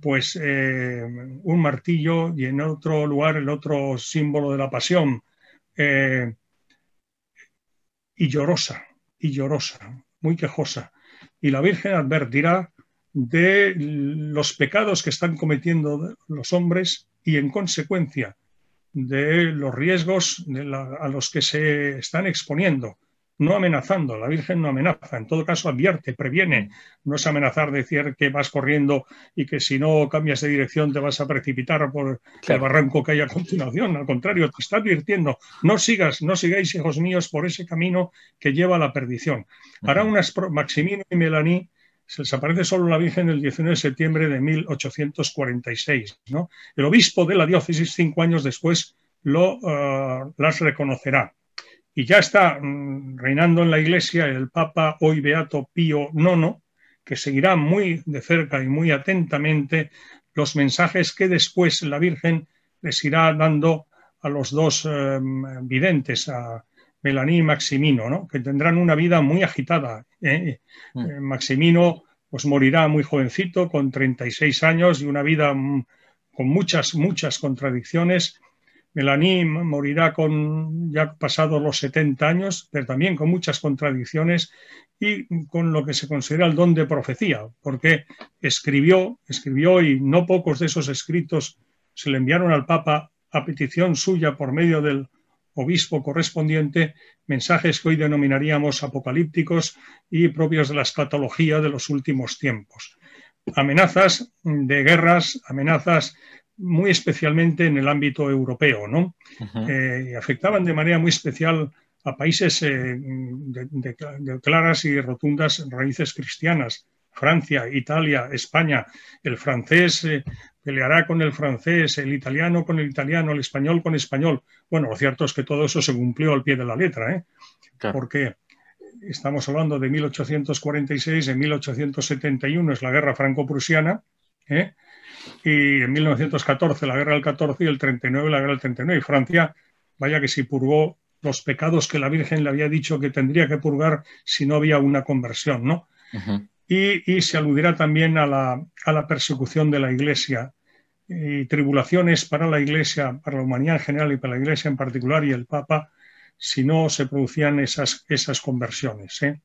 pues eh, un martillo y en otro lugar el otro símbolo de la pasión. Eh, y llorosa, y llorosa, muy quejosa. Y la Virgen advertirá de los pecados que están cometiendo los hombres y en consecuencia de los riesgos a los que se están exponiendo no amenazando, la Virgen no amenaza, en todo caso advierte, previene, no es amenazar decir que vas corriendo y que si no cambias de dirección te vas a precipitar por el barranco que hay a continuación, al contrario, te está advirtiendo, no sigas, no sigáis, hijos míos, por ese camino que lleva a la perdición. Hará unas, Maximino y Melanie se les aparece solo la Virgen el 19 de septiembre de 1846. ¿no? El obispo de la diócesis, cinco años después, ah, las reconocerá y ya está mm, reinando en la Iglesia el Papa hoy Beato Pío IX, que seguirá muy de cerca y muy atentamente los mensajes que después la Virgen les irá dando a los dos em, videntes, a Melanie y Maximino, ¿no? que tendrán una vida muy agitada. ¿eh? Mm. Eh, Maximino pues, morirá muy jovencito, con 36 años y una vida mm, con muchas, muchas contradicciones Melanie morirá con ya pasados los 70 años, pero también con muchas contradicciones y con lo que se considera el don de profecía, porque escribió, escribió y no pocos de esos escritos se le enviaron al Papa a petición suya por medio del obispo correspondiente, mensajes que hoy denominaríamos apocalípticos y propios de la escatología de los últimos tiempos. Amenazas de guerras, amenazas muy especialmente en el ámbito europeo, ¿no? Eh, afectaban de manera muy especial a países eh, de, claras y rotundas raíces cristianas, Francia, Italia, España, el francés eh, peleará con el francés, el italiano con el italiano, el español con español. Bueno, lo cierto es que todo eso se cumplió al pie de la letra, ¿eh? porque estamos hablando de 1846, en 1871 es la guerra franco-prusiana, ¿eh? y en 1914 la guerra del 14 y el 39 la guerra del 39. Y Francia, vaya que si purgó los pecados que la Virgen le había dicho que tendría que purgar si no había una conversión, ¿no? y, y, se aludirá también a la, a la, persecución de la Iglesia y tribulaciones para la Iglesia, para la humanidad en general y para la Iglesia en particular y el Papa, si no se producían esas, esas conversiones. ¿eh?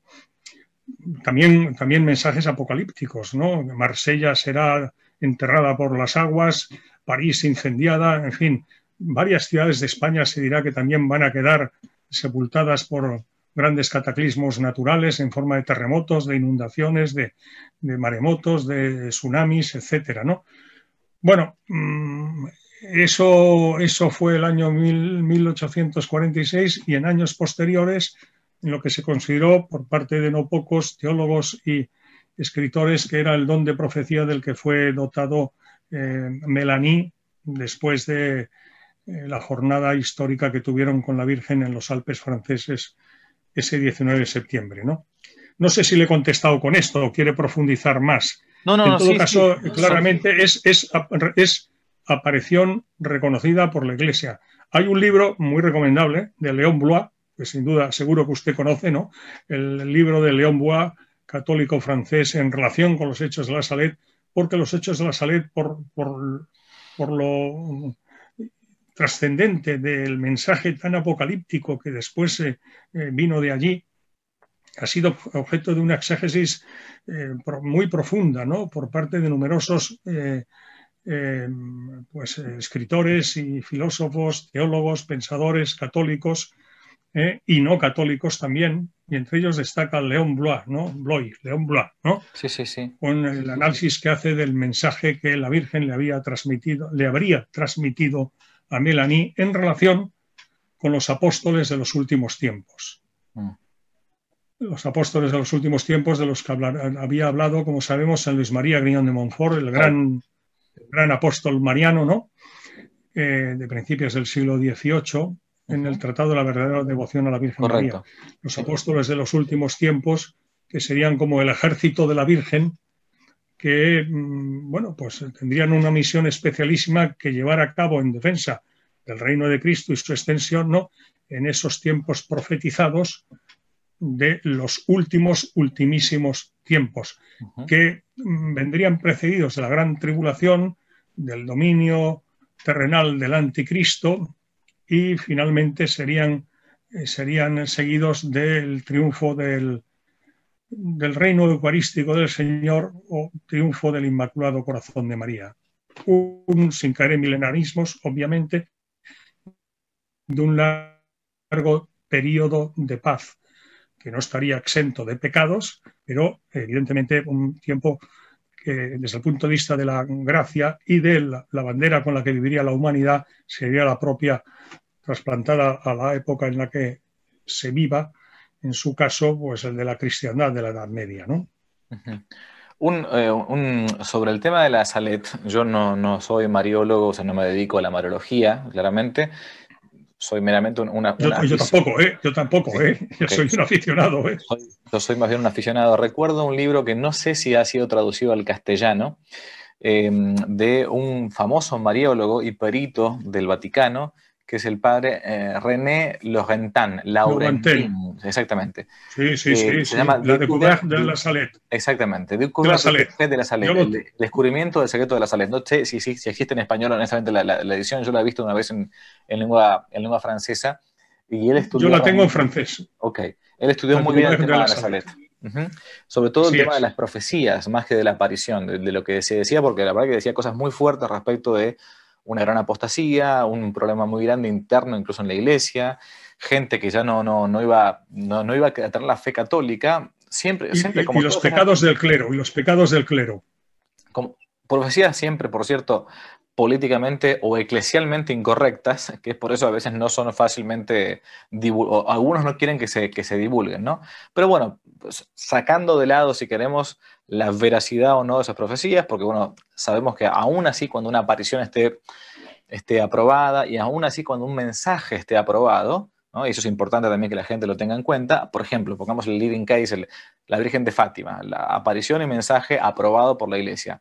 También, también mensajes apocalípticos, ¿no? Marsella será enterrada por las aguas, París incendiada, en fin, varias ciudades de España se dirá que también van a quedar sepultadas por grandes cataclismos naturales en forma de terremotos, de inundaciones, de, maremotos, de tsunamis, etcétera, ¿no? Bueno, mm, eso, eso fue el año 1846 y en años posteriores, en lo que se consideró por parte de no pocos teólogos y escritores que era el don de profecía del que fue dotado eh, Melanie después de eh, la jornada histórica que tuvieron con la Virgen en los Alpes franceses ese 19 de septiembre. No, sé si le he contestado con esto o quiere profundizar más. No, no, en todo caso, claramente es, es, es aparición reconocida por la Iglesia. Hay un libro muy recomendable de León Blois, que sin duda seguro que usted conoce, ¿no? El libro de León Blois católico francés en relación con los hechos de la Salet, porque los hechos de la Salet, por, lo trascendente del mensaje tan apocalíptico que después eh, eh, vino de allí, ha sido objeto de una exégesis eh, muy profunda por parte de numerosos pues, escritores y filósofos, teólogos, pensadores católicos ¿eh? y no católicos también, y entre ellos destaca León Blois, ¿no? Blois, León Blois, ¿no? Sí, sí, sí. Con el análisis que hace del mensaje que la Virgen le había transmitido, le habría transmitido a Melanie en relación con los apóstoles de los últimos tiempos. Mm. Los apóstoles de los últimos tiempos de los que había hablado, como sabemos, San Luis María Griñón de Montfort, el gran, gran apóstol mariano, ¿no? Eh, de principios del siglo XVIII, en el Tratado de la Verdadera Devoción a la Virgen María. Los apóstoles de los últimos tiempos, que serían como el ejército de la Virgen, que, mm, bueno, pues tendrían una misión especialísima que llevar a cabo en defensa del reino de Cristo y su extensión, ¿no? En esos tiempos profetizados de los últimos, ultimísimos tiempos, que mm, vendrían precedidos de la gran tribulación, del dominio terrenal del anticristo, y finalmente serían, eh, serían seguidos del triunfo del, del reino eucarístico del Señor o triunfo del Inmaculado Corazón de María. Un, sin caer en milenarismos, obviamente, de un largo periodo de paz, que no estaría exento de pecados, pero evidentemente un tiempo eh, desde el punto de vista de la gracia y de la, bandera con la que viviría la humanidad sería la propia trasplantada a la época en la que se viva, en su caso, pues el de la cristiandad de la Edad Media, ¿no? Eh, un, sobre el tema de la Salet, yo no, no, soy mariólogo, o sea, no me dedico a la mariología claramente, soy meramente una... yo, tampoco, ¿eh? Yo tampoco, ¿eh? Yo soy un aficionado, ¿eh? yo soy más bien un aficionado. Recuerdo un libro que no sé si ha sido traducido al castellano, eh, de un famoso mariólogo y perito del Vaticano, que es el padre eh, René Laurentin. Laurentin. Exactamente. Sí, sí, eh, sí. Se llama la de la Salette. Exactamente. De la De la Salette. El descubrimiento del secreto de la Salette. No sé si, existe en español, honestamente, la, la, edición yo la he visto una vez en, en, lengua, en lengua francesa. Y él estudió, yo la tengo en francés. Ok. Él estudió muy bien el tema de la Salette. Sobre todo el tema de las profecías, más que de la aparición, de, lo que se decía, porque la verdad que decía cosas muy fuertes respecto de una gran apostasía, un problema muy grande interno incluso en la iglesia, gente que ya no, no, no, iba, no, iba a tener la fe católica, siempre, siempre los pecados del clero, y los pecados del clero. Como, profecía siempre, por cierto, políticamente o eclesialmente incorrectas, que es por eso a veces no son fácilmente, algunos no quieren que se, divulguen, ¿no? Pero bueno, pues, sacando de lado si queremos la veracidad o no de esas profecías, porque bueno, sabemos que aún así cuando una aparición esté, aprobada y aún así cuando un mensaje esté aprobado, y eso es importante también que la gente lo tenga en cuenta, por ejemplo, pongamos el leading case, la Virgen de Fátima, la aparición y mensaje aprobado por la Iglesia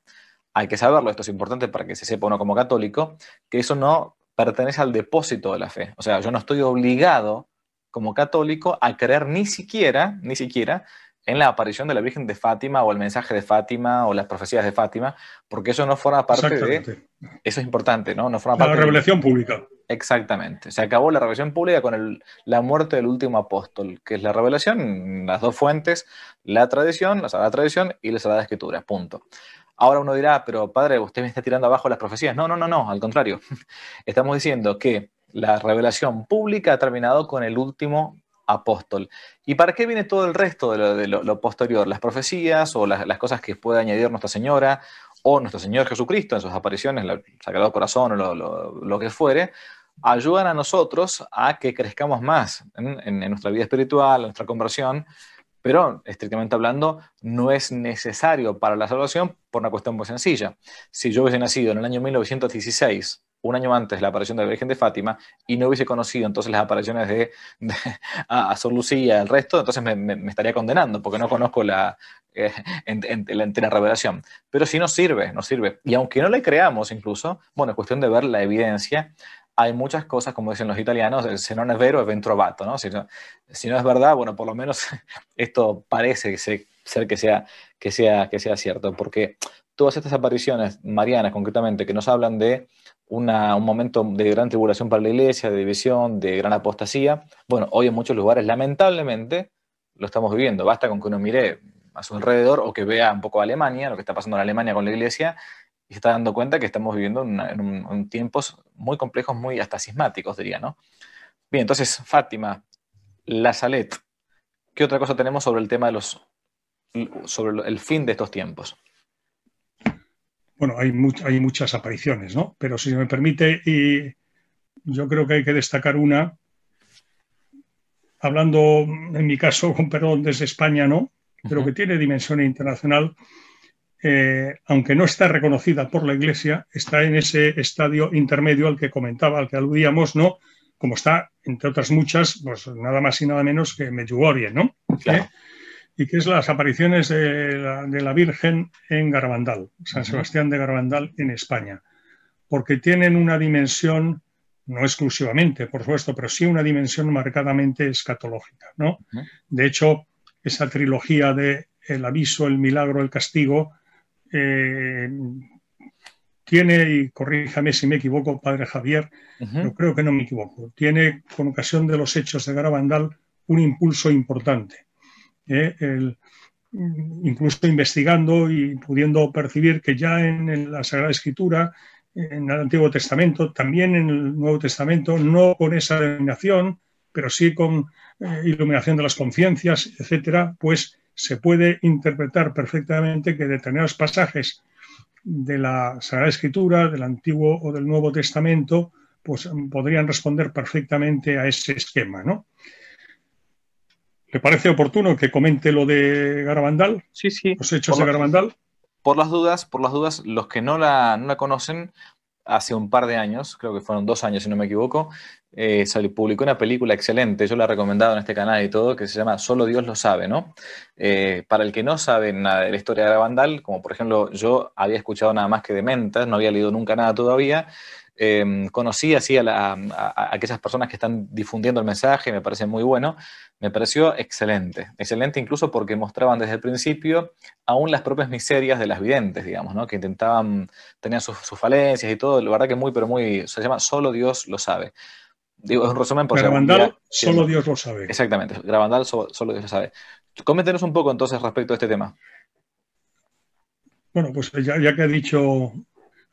hay que saberlo, esto es importante para que se sepa uno como católico, que eso no pertenece al depósito de la fe. O sea, yo no estoy obligado como católico a creer ni siquiera, ni siquiera en la aparición de la Virgen de Fátima o el mensaje de Fátima o las profecías de Fátima, porque eso no forma parte de... Eso es importante, ¿no? no forma la revelación pública. Exactamente. Se acabó la revelación pública con la muerte del último apóstol, que es la revelación, las dos fuentes, la tradición, la Sagrada Tradición y la Sagrada Escritura, punto. Ahora uno dirá, pero padre, usted me está tirando abajo las profecías. No, no, no, no, al contrario. Estamos diciendo que la revelación pública ha terminado con el último apóstol. ¿Y para qué viene todo el resto de lo, posterior? Las profecías o las, cosas que puede añadir Nuestra Señora o Nuestro Señor Jesucristo en sus apariciones, el Sagrado Corazón o lo, que fuere, ayudan a nosotros a que crezcamos más en, en nuestra vida espiritual, en nuestra conversión, pero estrictamente hablando no es necesario para la salvación por una cuestión muy sencilla. Si yo hubiese nacido en el año 1916, un año antes de la aparición de la Virgen de Fátima, y no hubiese conocido entonces las apariciones de, de a, a, Sor el resto, entonces me, estaría condenando porque no conozco la, eh, la entera revelación. Pero sí nos sirve, nos sirve. Y aunque no le creamos incluso, bueno, es cuestión de ver la evidencia hay muchas cosas, como dicen los italianos, se non es vero es ventrovato, ¿no? Si, ¿no? es verdad, bueno, por lo menos esto parece ser que sea, que sea, que sea cierto, porque todas estas apariciones marianas concretamente que nos hablan de un momento de gran tribulación para la iglesia, de división, de gran apostasía, bueno, hoy en muchos lugares lamentablemente lo estamos viviendo, basta con que uno mire a su alrededor o que vea un poco Alemania, lo que está pasando en Alemania con la iglesia, y se está dando cuenta que estamos viviendo en, tiempos muy complejos, muy hasta sismáticos, diría, ¿no? Bien, entonces, Fátima, la Salet, ¿qué otra cosa tenemos sobre el tema de los, sobre el fin de estos tiempos? Bueno, hay, hay muchas apariciones, ¿no? Pero si me permite, y yo creo que hay que destacar una, hablando en mi caso, con perdón, desde España, ¿no? Pero que tiene dimensión internacional eh, aunque no está reconocida por la Iglesia, está en ese estadio intermedio al que comentaba, al que aludíamos, ¿no? Como está, entre otras muchas, pues nada más y nada menos que Medjugorje, ¿no? ¿Eh? Y que es las apariciones de la, Virgen en Garbandal, San Sebastián de Garbandal en España, porque tienen una dimensión no exclusivamente, por supuesto, pero sí una dimensión marcadamente escatológica. ¿no? De hecho, esa trilogía de El aviso, el milagro, el castigo, eh, tiene, y corríjame si me equivoco, padre Javier, yo creo que no me equivoco, tiene con ocasión de los hechos de Garabandal un impulso importante. ¿eh? Mm, incluso investigando y pudiendo percibir que ya en, la Sagrada Escritura, en el Antiguo Testamento, también en el Nuevo Testamento, no con esa denominación, pero sí con eh, iluminación de las conciencias, etcétera, pues se puede interpretar perfectamente que determinados pasajes de la Sagrada Escritura, del Antiguo o del Nuevo Testamento, pues podrían responder perfectamente a ese esquema, ¿no? ¿Le parece oportuno que comente lo de Garabandal? Sí, sí. Los hechos de Garabandal. Por las dudas, por las dudas, los que no la, no la conocen, hace un par de años, creo que fueron dos años si no me equivoco, eh, publicó una película excelente, yo la he recomendado en este canal y todo, que se llama Solo Dios lo sabe, ¿no? Eh, para el que no sabe nada de la historia de la Vandal, como por ejemplo yo había escuchado nada más que de Mentas, no había leído nunca nada todavía, Em, conocí así a, aquellas personas que están difundiendo el mensaje, me parece muy bueno, me pareció excelente, excelente incluso porque mostraban desde el principio aún las propias miserias de las videntes, digamos, ¿no? que intentaban, tenían sus, falencias y todo, la verdad que muy, pero muy, se llama Solo Dios lo sabe. Digo, es un resumen por solo Dios lo sabe. Exactamente, Grabandal, solo Dios lo sabe. Coméntenos un poco entonces respecto a este tema. Bueno, pues ya, ya que ha dicho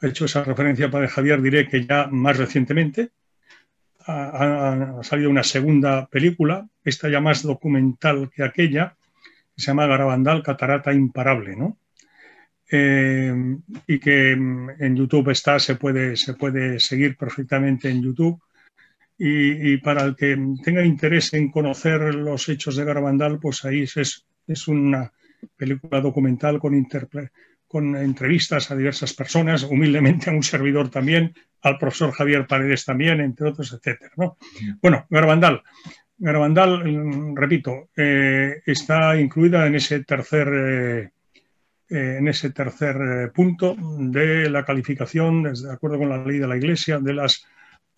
He hecho esa referencia para Javier, diré que ya más recientemente ha, salido una segunda película, esta ya más documental que aquella, que se llama Garabandal Catarata Imparable, ¿no? Eh, y que mm, en YouTube está, se puede, se puede seguir perfectamente en YouTube. Y, para el que tenga interés en conocer los hechos de Garabandal, pues ahí es, es una película documental con interpretación con entrevistas a diversas personas, humildemente a un servidor también, al profesor Javier Paredes también, entre otros, etcétera. ¿no? Bueno, Garbandal. Garbandal, repito, eh, está incluida en ese tercer, eh, eh, en ese tercer punto de la calificación, de acuerdo con la ley de la Iglesia, de las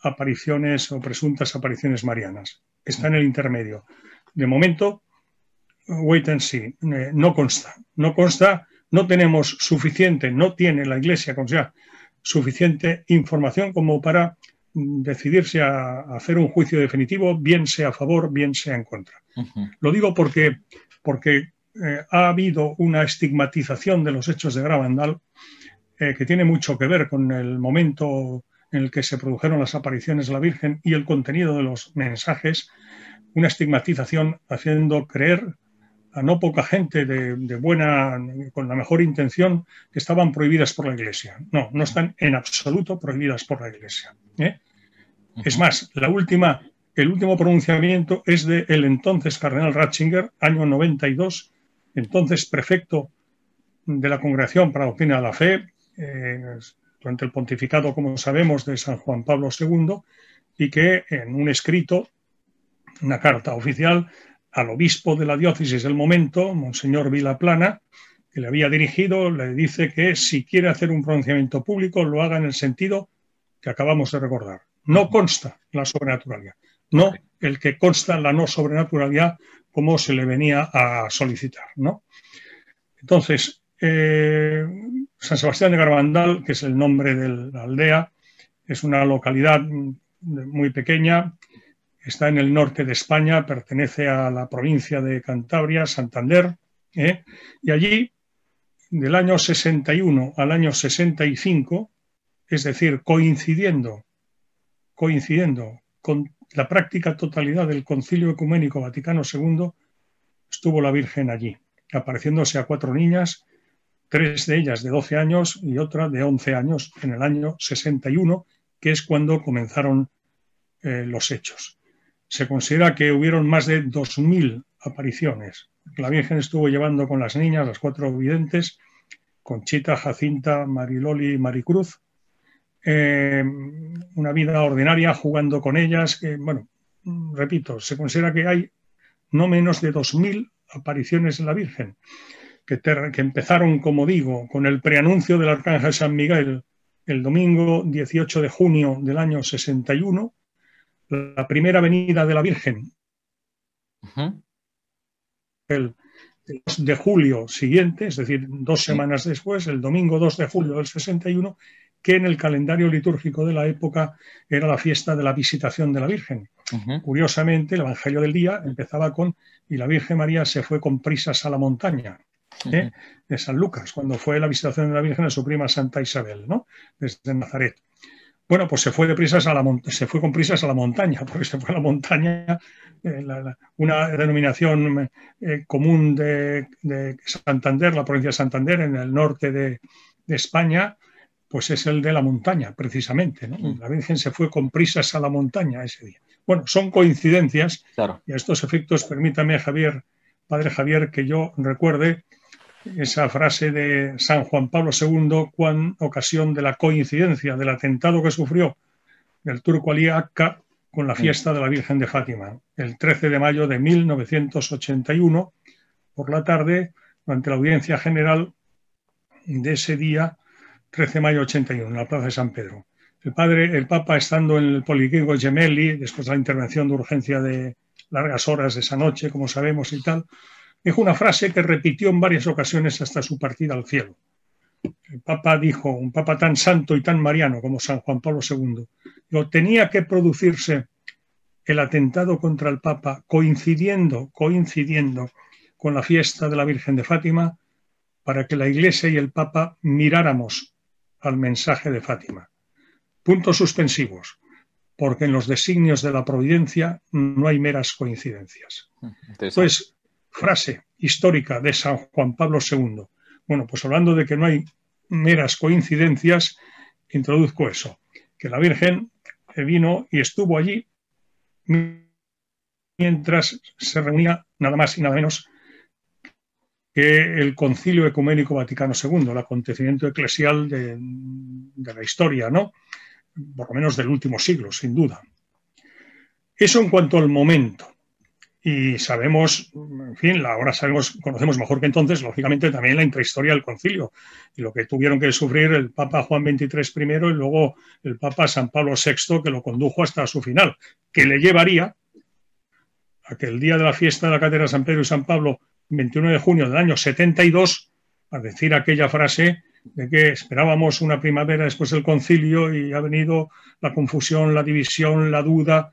apariciones o presuntas apariciones marianas. Está en el intermedio. De momento, wait and see, no consta. No consta no tenemos suficiente, no tiene la Iglesia como sea, suficiente información como para mm, decidirse a hacer un juicio definitivo, bien sea a favor, bien sea en contra. Lo digo porque, porque eh, ha habido una estigmatización de los hechos de Gravandal eh, que tiene mucho que ver con el momento en el que se produjeron las apariciones de la Virgen y el contenido de los mensajes, una estigmatización haciendo creer a no poca gente de, buena, con la mejor intención, que estaban prohibidas por la Iglesia. No, no están en absoluto prohibidas por la Iglesia. ¿eh? Es más, la última, el último pronunciamiento es del el entonces cardenal Ratzinger, año 92, entonces prefecto de la Congregación para la Opina de la Fe, eh, durante el pontificado, como sabemos, de San Juan Pablo II, y que en un escrito, una carta oficial, al obispo de la diócesis del momento, Monseñor Vilaplana, que le había dirigido, le dice que si quiere hacer un pronunciamiento público lo haga en el sentido que acabamos de recordar. No consta la sobrenaturalidad, no el que consta la no sobrenaturalidad como se le venía a solicitar. Entonces, eh, San Sebastián de Garbandal, que es el nombre de la aldea, es una localidad mm, muy pequeña, está en el norte de España, pertenece a la provincia de Cantabria, Santander, ¿eh? y allí, del año 61 al año 65, es decir, coincidiendo, coincidiendo con la práctica totalidad del Concilio Ecuménico Vaticano II, estuvo la Virgen allí, apareciéndose a cuatro niñas, tres de ellas de 12 años y otra de 11 años en el año 61, que es cuando comenzaron eh, los hechos se considera que hubieron más de 2.000 apariciones. La Virgen estuvo llevando con las niñas, las cuatro videntes, Conchita, Jacinta, Mariloli y Maricruz, eh, una vida ordinaria jugando con ellas. bueno, repito, se considera que hay no menos de 2.000 apariciones de la Virgen, que, empezaron, como digo, con el preanuncio del Arcángel San Miguel el domingo 18 de junio del año 61 la primera venida de la Virgen. El 2 de julio siguiente, es decir, dos semanas después, el domingo 2 de julio del 61, que en el calendario litúrgico de la época era la fiesta de la visitación de la Virgen. Curiosamente, el Evangelio del día empezaba con, y la Virgen María se fue con prisas a la montaña. ¿eh? de San Lucas, cuando fue la visitación de la Virgen a su prima Santa Isabel, ¿no? desde Nazaret. Bueno, pues se fue, de prisas a la se fue con prisas a la montaña, porque se fue a la montaña, eh, una denominación eh, común de, Santander, la provincia de Santander, en el norte de, España, pues es el de la montaña, precisamente. Mm. La Virgen se fue con prisas a la montaña ese día. Bueno, son coincidencias y a estos efectos, permítame, Javier, padre Javier, que yo recuerde esa frase de San Juan Pablo II cuán ocasión de la coincidencia del atentado que sufrió el turco Ali Akka con la fiesta de la Virgen de Fátima, el 13 de mayo de 1981, por la tarde, durante la audiencia general de ese día, 13 de mayo 81, en la Plaza de San Pedro. El, padre, el Papa, estando en el Poliquínico Gemelli, después de la intervención de urgencia de largas horas de esa noche, como sabemos y tal, Dijo una frase que repitió en varias ocasiones hasta su partida al cielo. El Papa dijo, un Papa tan santo y tan mariano como San Juan Pablo II, lo tenía que producirse el atentado contra el Papa coincidiendo, coincidiendo con la fiesta de la Virgen de Fátima para que la Iglesia y el Papa miráramos al mensaje de Fátima. Puntos suspensivos, porque en los designios de la providencia no hay meras coincidencias. Entonces, frase histórica de San Juan Pablo II. Bueno, pues hablando de que no hay meras coincidencias, introduzco eso, que la Virgen vino y estuvo allí mientras se reunía nada más y nada menos que el Concilio Ecuménico Vaticano II, el acontecimiento eclesial de, la historia, ¿no? Por lo menos del último siglo, sin duda. Eso en cuanto al momento y sabemos, en fin, ahora sabemos, conocemos mejor que entonces, lógicamente, también la intrahistoria del concilio y lo que tuvieron que sufrir el Papa Juan XXIII primero y luego el Papa San Pablo VI, que lo condujo hasta su final, que le llevaría a que el día de la fiesta de la Cátedra San Pedro y San Pablo, 21 de junio del año 72, a decir aquella frase de que esperábamos una primavera después del concilio y ha venido la confusión, la división, la duda,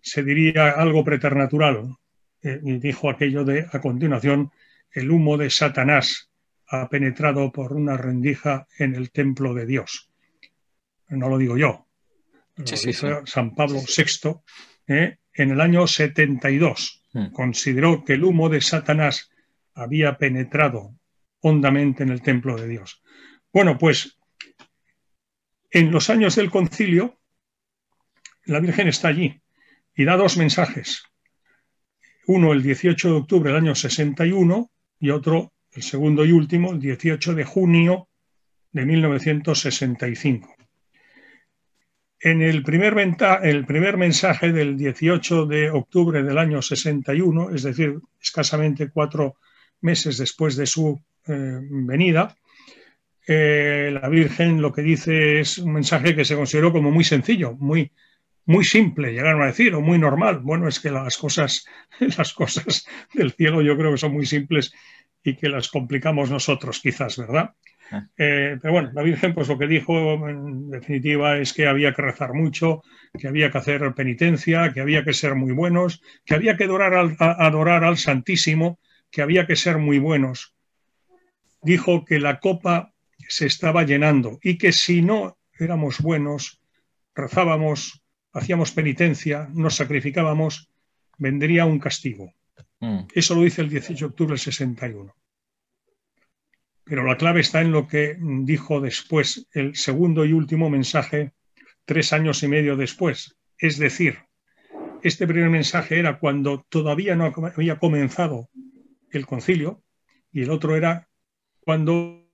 se diría algo preternatural, eh, dijo aquello de, a continuación, el humo de Satanás ha penetrado por una rendija en el templo de Dios. No lo digo yo, San Pablo VI eh, en el año 72. Mm. Consideró que el humo de Satanás había penetrado hondamente en el templo de Dios. Bueno, pues en los años del concilio, la Virgen está allí y da dos mensajes uno el 18 de octubre del año 61 y otro, el segundo y último, el 18 de junio de 1965. En el primer, el primer mensaje del 18 de octubre del año 61, es decir, escasamente cuatro meses después de su eh, venida, eh, la Virgen lo que dice es un mensaje que se consideró como muy sencillo, muy muy simple, llegaron a decir, o muy normal. Bueno, es que las cosas, las cosas del cielo yo creo que son muy simples y que las complicamos nosotros quizás, ¿verdad? Ah. Eh, pero bueno, la Virgen pues lo que dijo en definitiva es que había que rezar mucho, que había que hacer penitencia, que había que ser muy buenos, que había que adorar adorar al Santísimo, que había que ser muy buenos. Dijo que la copa se estaba llenando y que si no éramos buenos, rezábamos, hacíamos penitencia, nos sacrificábamos, vendría un castigo. Mm. Eso lo dice el 18 de octubre del 61. Pero la clave está en lo que dijo después el segundo y último mensaje, tres años y medio después. Es decir, este primer mensaje era cuando todavía no había comenzado el concilio y el otro era cuando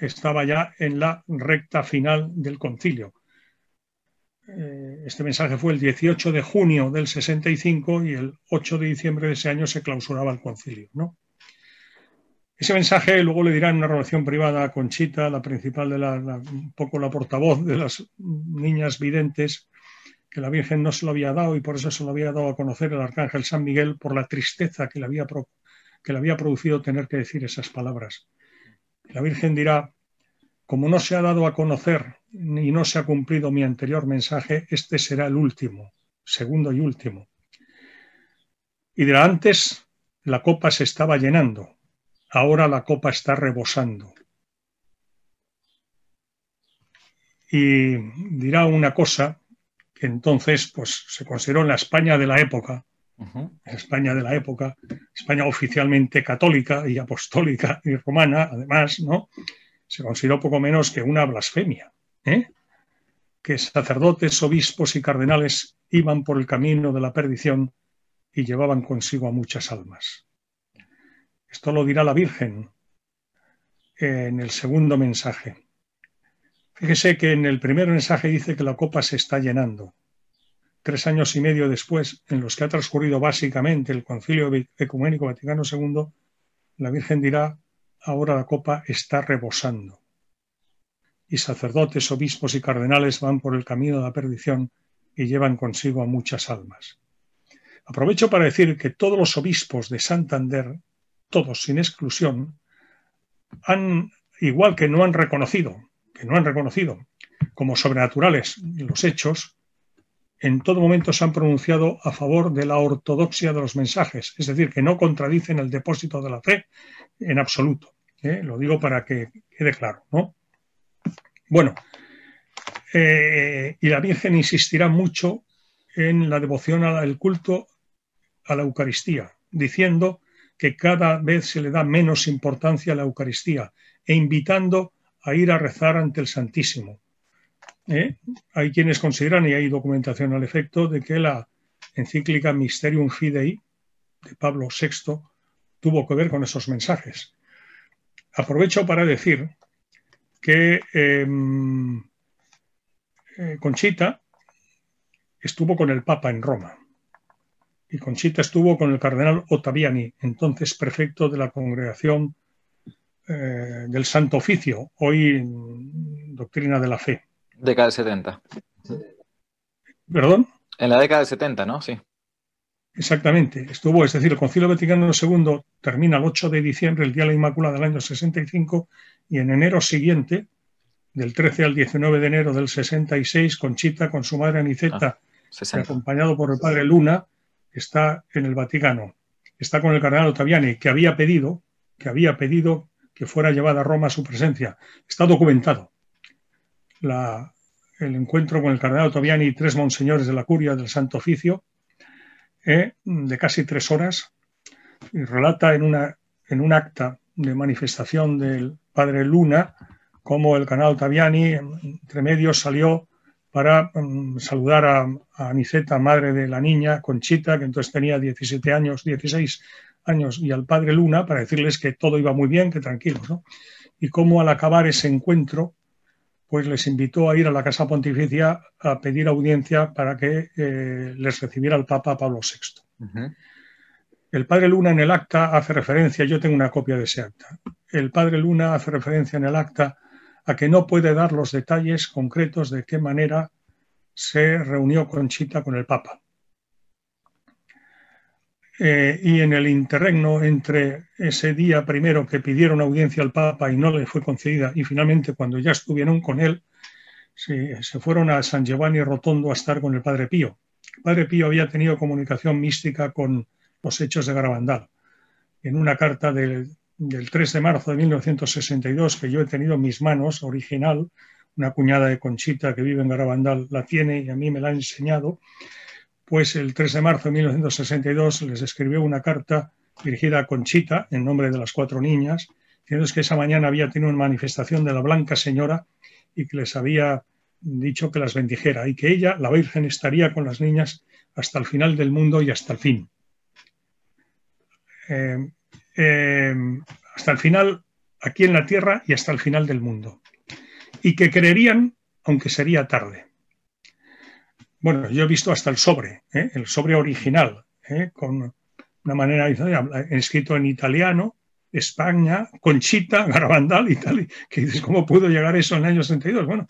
estaba ya en la recta final del concilio. Eh, este mensaje fue el 18 de junio del 65 y el 8 de diciembre de ese año se clausuraba el concilio. Ese mensaje luego le dirá en una relación privada a Conchita, la principal de la, un poco la portavoz de las niñas videntes, que la Virgen no se lo había dado y por eso se lo había dado a conocer el arcángel San Miguel por la tristeza que le había producido tener que decir esas palabras. La Virgen dirá, como no se ha dado a conocer y no se ha cumplido mi anterior mensaje, este será el último, segundo y último. Y de antes la copa se estaba llenando, ahora la copa está rebosando. Y dirá una cosa que entonces pues, se consideró en la España de la época, España de la época, España oficialmente católica y apostólica y romana, además, ¿no? se consideró poco menos que una blasfemia, ¿eh? que sacerdotes, obispos y cardenales iban por el camino de la perdición y llevaban consigo a muchas almas. Esto lo dirá la Virgen en el segundo mensaje. Fíjese que en el primer mensaje dice que la copa se está llenando. Tres años y medio después, en los que ha transcurrido básicamente el Concilio Ecuménico Vaticano II, la Virgen dirá ahora la copa está rebosando. Y sacerdotes, obispos y cardenales van por el camino de la perdición y llevan consigo a muchas almas. Aprovecho para decir que todos los obispos de Santander, todos sin exclusión, han, igual que no han reconocido, que no han reconocido como sobrenaturales los hechos, en todo momento se han pronunciado a favor de la ortodoxia de los mensajes, es decir, que no contradicen el depósito de la fe en absoluto. ¿eh? Lo digo para que quede claro, ¿no? Bueno, eh, y la Virgen insistirá mucho en la devoción al culto a la Eucaristía, diciendo que cada vez se le da menos importancia a la Eucaristía e invitando a ir a rezar ante el Santísimo, ¿Eh? hay quienes consideran, y hay documentación al efecto, de que la encíclica Mysterium Fidei de Pablo VI tuvo que ver con esos mensajes. Aprovecho para decir que em, eh, Conchita estuvo con el Papa en Roma y Conchita estuvo con el cardenal Ottaviani, entonces prefecto de la congregación eh, del Santo Oficio, hoy Doctrina de la Fe. Década del 70. ¿Perdón? En la década del 70, ¿no? Sí. Exactamente. Estuvo, es decir, el Concilio Vaticano II termina el 8 de diciembre, el Día de la Inmaculada del año 65, y en enero siguiente, del 13 al 19 de enero del 66, Conchita con su madre Aniceta, ah, acompañado por el padre Luna, está en el Vaticano. Está con el cardenal Ottaviani, que había pedido, que había pedido que fuera llevada a Roma su presencia. Está documentado el encuentro con el cardenal Taviani y tres monseñores de la curia del Santo Oficio, eh, de casi tres horas, y relata en, una, en un acta de manifestación del padre Luna cómo el cardenal Taviani, entre medios, salió para mm, saludar a, a, Aniceta, madre de la niña, Conchita, que entonces tenía 17 años, 16 años, y al padre Luna, para decirles que todo iba muy bien, que tranquilos, ¿no? Y cómo al acabar ese encuentro, pues les invitó a ir a la Casa Pontificia a pedir audiencia para que eh, les recibiera el Papa Pablo VI. El padre Luna en el acta hace referencia, yo tengo una copia de ese acta, el padre Luna hace referencia en el acta a que no puede dar los detalles concretos de qué manera se reunió Conchita con el Papa. Eh, y en el interregno entre ese día primero que pidieron audiencia al Papa y no le fue concedida y finalmente cuando ya estuvieron con él, se, fueron a San Giovanni Rotondo a estar con el Padre Pío. El Padre Pío había tenido comunicación mística con los hechos de Garabandal. En una carta del, del 3 de marzo de 1962 que yo he tenido en mis manos, original, una cuñada de Conchita que vive en Garabandal la tiene y a mí me la ha enseñado, pues el 3 de marzo de 1962 les escribió una carta dirigida a Conchita en nombre de las cuatro niñas, diciendo que esa mañana había tenido una manifestación de la Blanca Señora y que les había dicho que las bendijera y que ella, la Virgen, estaría con las niñas hasta el final del mundo y hasta el fin. Eh, eh, hasta el final aquí en la Tierra y hasta el final del mundo. Y que creerían, aunque sería tarde. Bueno, yo he visto hasta el sobre, ¿eh? el sobre original, ¿eh? con una manera escrito en italiano, España, Conchita, Garabandal, Italia, que dices, ¿cómo pudo llegar eso en el año 62? Bueno,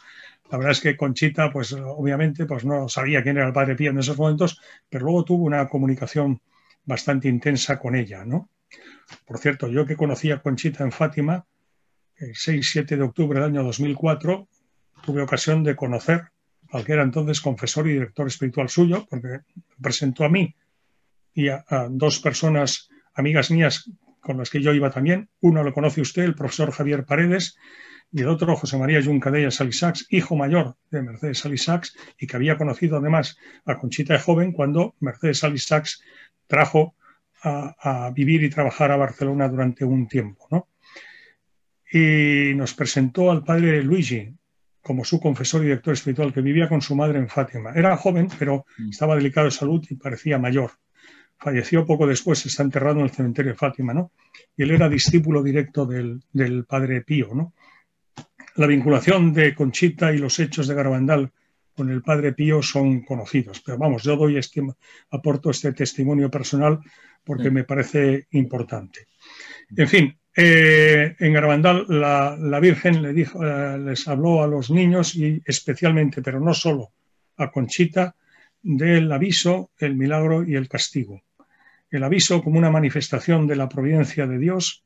la verdad es que Conchita, pues obviamente, pues no sabía quién era el padre Pío en esos momentos, pero luego tuvo una comunicación bastante intensa con ella, ¿no? Por cierto, yo que conocí a Conchita en Fátima, el 6-7 de octubre del año 2004, tuve ocasión de conocer al que era entonces confesor y director espiritual suyo, porque presentó a mí y a, dos personas amigas mías con las que yo iba también. Uno lo conoce usted, el profesor Javier Paredes, y el otro José María Juncadella Salisax, hijo mayor de Mercedes Salisax, y que había conocido además a Conchita de joven cuando Mercedes Salisax trajo a, a, vivir y trabajar a Barcelona durante un tiempo. ¿no? Y nos presentó al padre Luigi, como su confesor y director espiritual, que vivía con su madre en Fátima. Era joven, pero mm. estaba delicado de salud y parecía mayor. Falleció poco después, está enterrado en el cementerio de Fátima, ¿no? Y él era discípulo directo del, padre Pío, ¿no? La vinculación de Conchita y los hechos de Garabandal con el padre Pío son conocidos, pero vamos, yo doy este, aporto este testimonio personal porque me parece importante. En fin, eh, en Garabandal la, Virgen le dijo, eh, les habló a los niños y especialmente, pero no solo, a Conchita del aviso, el milagro y el castigo. El aviso como una manifestación de la providencia de Dios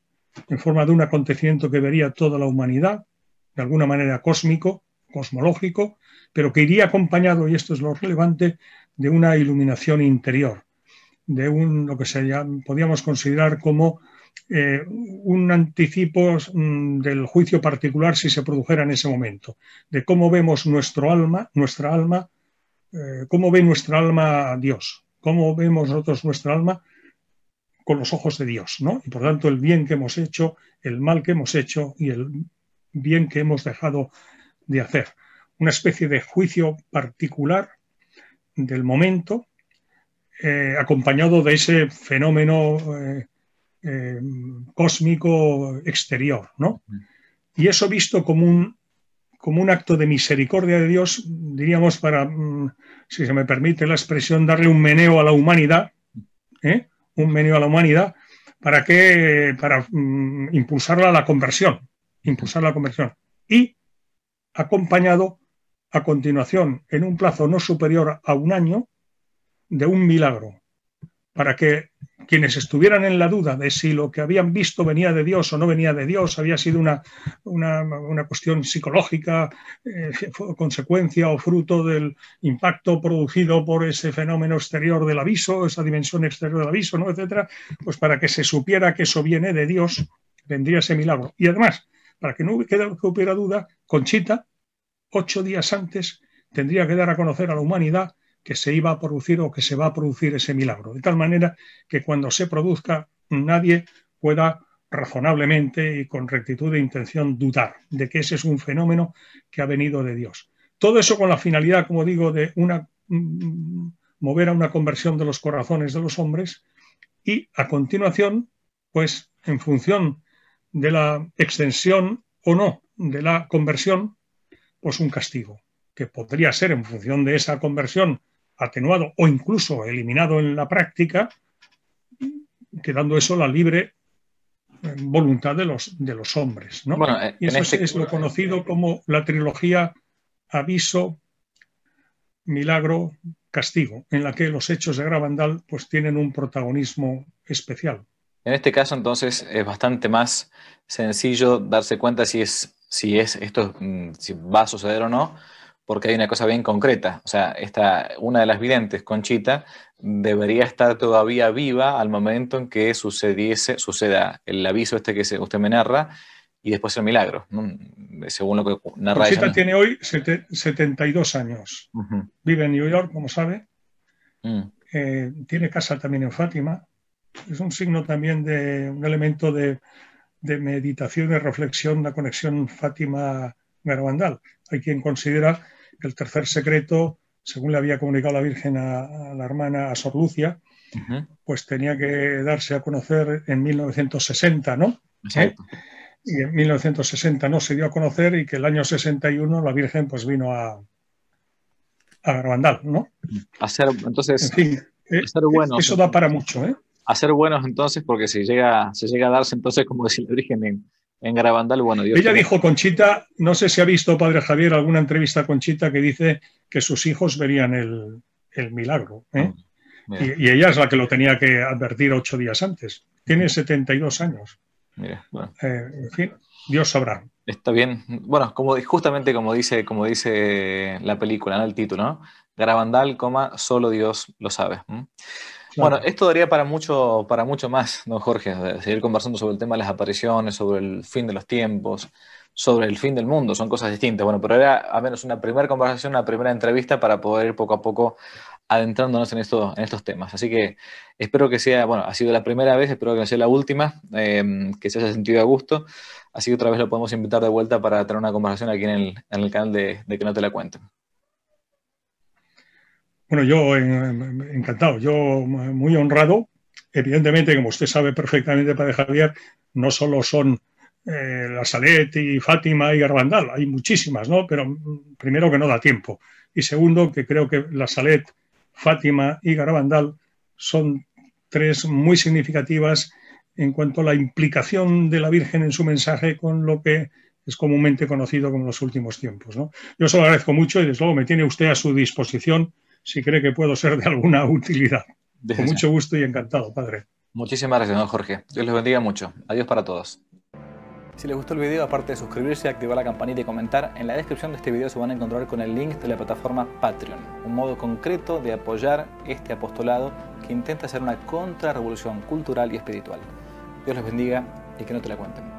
en forma de un acontecimiento que vería toda la humanidad, de alguna manera cósmico, cosmológico, pero que iría acompañado, y esto es lo relevante, de una iluminación interior, de un, lo que se podíamos considerar como eh, un anticipo mm, del juicio particular si se produjera en ese momento, de cómo vemos nuestro alma, nuestra alma, eh, cómo ve nuestra alma a Dios, cómo vemos nosotros nuestra alma con los ojos de Dios, ¿no? Y por tanto el bien que hemos hecho, el mal que hemos hecho y el bien que hemos dejado de hacer. Una especie de juicio particular del momento, eh, acompañado de ese fenómeno Em, cósmico exterior, ¿no? Y eso visto como un, como un acto de misericordia de Dios, diríamos para, mm, si se me permite la expresión, darle un meneo a la humanidad, ¿eh? un meneo a la humanidad, ¿para qué? Para mm, impulsarla a la conversión, impulsar la conversión. Y acompañado a continuación, en un plazo no superior a un año, de un milagro para que quienes estuvieran en la duda de si lo que habían visto venía de Dios o no venía de Dios, había sido una, cuestión psicológica, eh, consecuencia o fruto del impacto producido por ese fenómeno exterior del aviso, esa dimensión exterior del aviso, ¿no? etcétera, pues para que se supiera que eso viene de Dios, vendría ese milagro. Y además, para que no hubiera duda, Conchita, ocho días antes, tendría que dar a conocer a la humanidad que se iba a producir o que se va a producir ese milagro, de tal manera que cuando se produzca nadie pueda razonablemente y con rectitud de intención dudar de que ese es un fenómeno que ha venido de Dios. Todo eso con la finalidad, como digo, de una, mm, mover a una conversión de los corazones de los hombres y a continuación, pues en función de la extensión o no de la conversión, pues un castigo, que podría ser en función de esa conversión atenuado o incluso eliminado en la práctica, quedando eso la libre eh, voluntad de los, de los hombres. ¿no? Eh, y eso es, este lo conocido eh, como la trilogía Aviso, Milagro, Castigo, en la que los hechos de Gravandal pues, tienen un protagonismo especial. En este caso, entonces, es bastante más sencillo darse cuenta si es, si es esto mm, si va a suceder o no, porque hay una cosa bien concreta. O sea, esta, una de las videntes, Conchita, debería estar todavía viva al momento en que sucediese, suceda el aviso este que usted me narra y después el milagro, según lo que narra Conchita tiene hoy 72 años. Vive en New York, como sabe. Mm. Eh, tiene casa también en Fátima. Es un signo también de un elemento de, de meditación de reflexión, la conexión Fátima-Garabandal. Hay quien considera el tercer secreto, según le había comunicado la Virgen a, la hermana a Sor Lucia, pues tenía que darse a conocer en 1960, ¿no? Sí. Y en 1960 no se dio a conocer y que el año 61 la Virgen pues vino a, a ¿no? A ser, entonces, en eh, eso da para mucho, ¿eh? A ser buenos entonces, porque si llega, se llega a darse entonces, como decía la Virgen, en, en bueno, Dios Ella dijo dijo, Conchita, no sé si ha visto, padre Javier, alguna entrevista con Conchita que dice que sus hijos verían el, milagro. ¿eh? Oh, y, ella es la que lo tenía que advertir ocho días antes. Tiene 72 años. Eh, en fin, Dios sabrá. Está bien. Bueno, justamente como dice, como dice la película, en el título, ¿no? Garabandal, coma, solo Dios lo sabe. Bueno, esto daría para mucho, para mucho más, ¿no, Jorge? Seguir conversando sobre el tema de las apariciones, sobre el fin de los tiempos, sobre el fin del mundo, son cosas distintas. Bueno, pero era al menos una primera conversación, una primera entrevista para poder ir poco a poco adentrándonos en, esto, en estos temas. Así que espero que sea, bueno, ha sido la primera vez, espero que no sea la última, em, que se haya sentido a gusto. Así que otra vez lo podemos invitar de vuelta para tener una conversación aquí en el, en canal de, de Que no te la cuenten. Bueno, yo eh, encantado, yo muy honrado. Evidentemente, como usted sabe perfectamente, Padre Javier, no solo son eh, la Salet y Fátima y Garabandal, hay muchísimas, ¿no? Pero primero que no da tiempo. Y segundo, que creo que la Salet, Fátima y Garabandal son tres muy significativas en cuanto a la implicación de la Virgen en su mensaje con lo que es comúnmente conocido como los últimos tiempos. ¿no? Yo se lo agradezco mucho y desde luego me tiene usted a su disposición si cree que puedo ser de alguna utilidad. Con mucho gusto y encantado, padre. Muchísimas gracias, don Jorge. Dios les bendiga mucho. Adiós para todos. Si les gustó el video, aparte de suscribirse, activar la campanita y comentar, en la descripción de este video se van a encontrar con el link de la plataforma Patreon, un modo concreto de apoyar este apostolado que intenta hacer una contrarrevolución cultural y espiritual. Dios les bendiga y que no te la cuenten.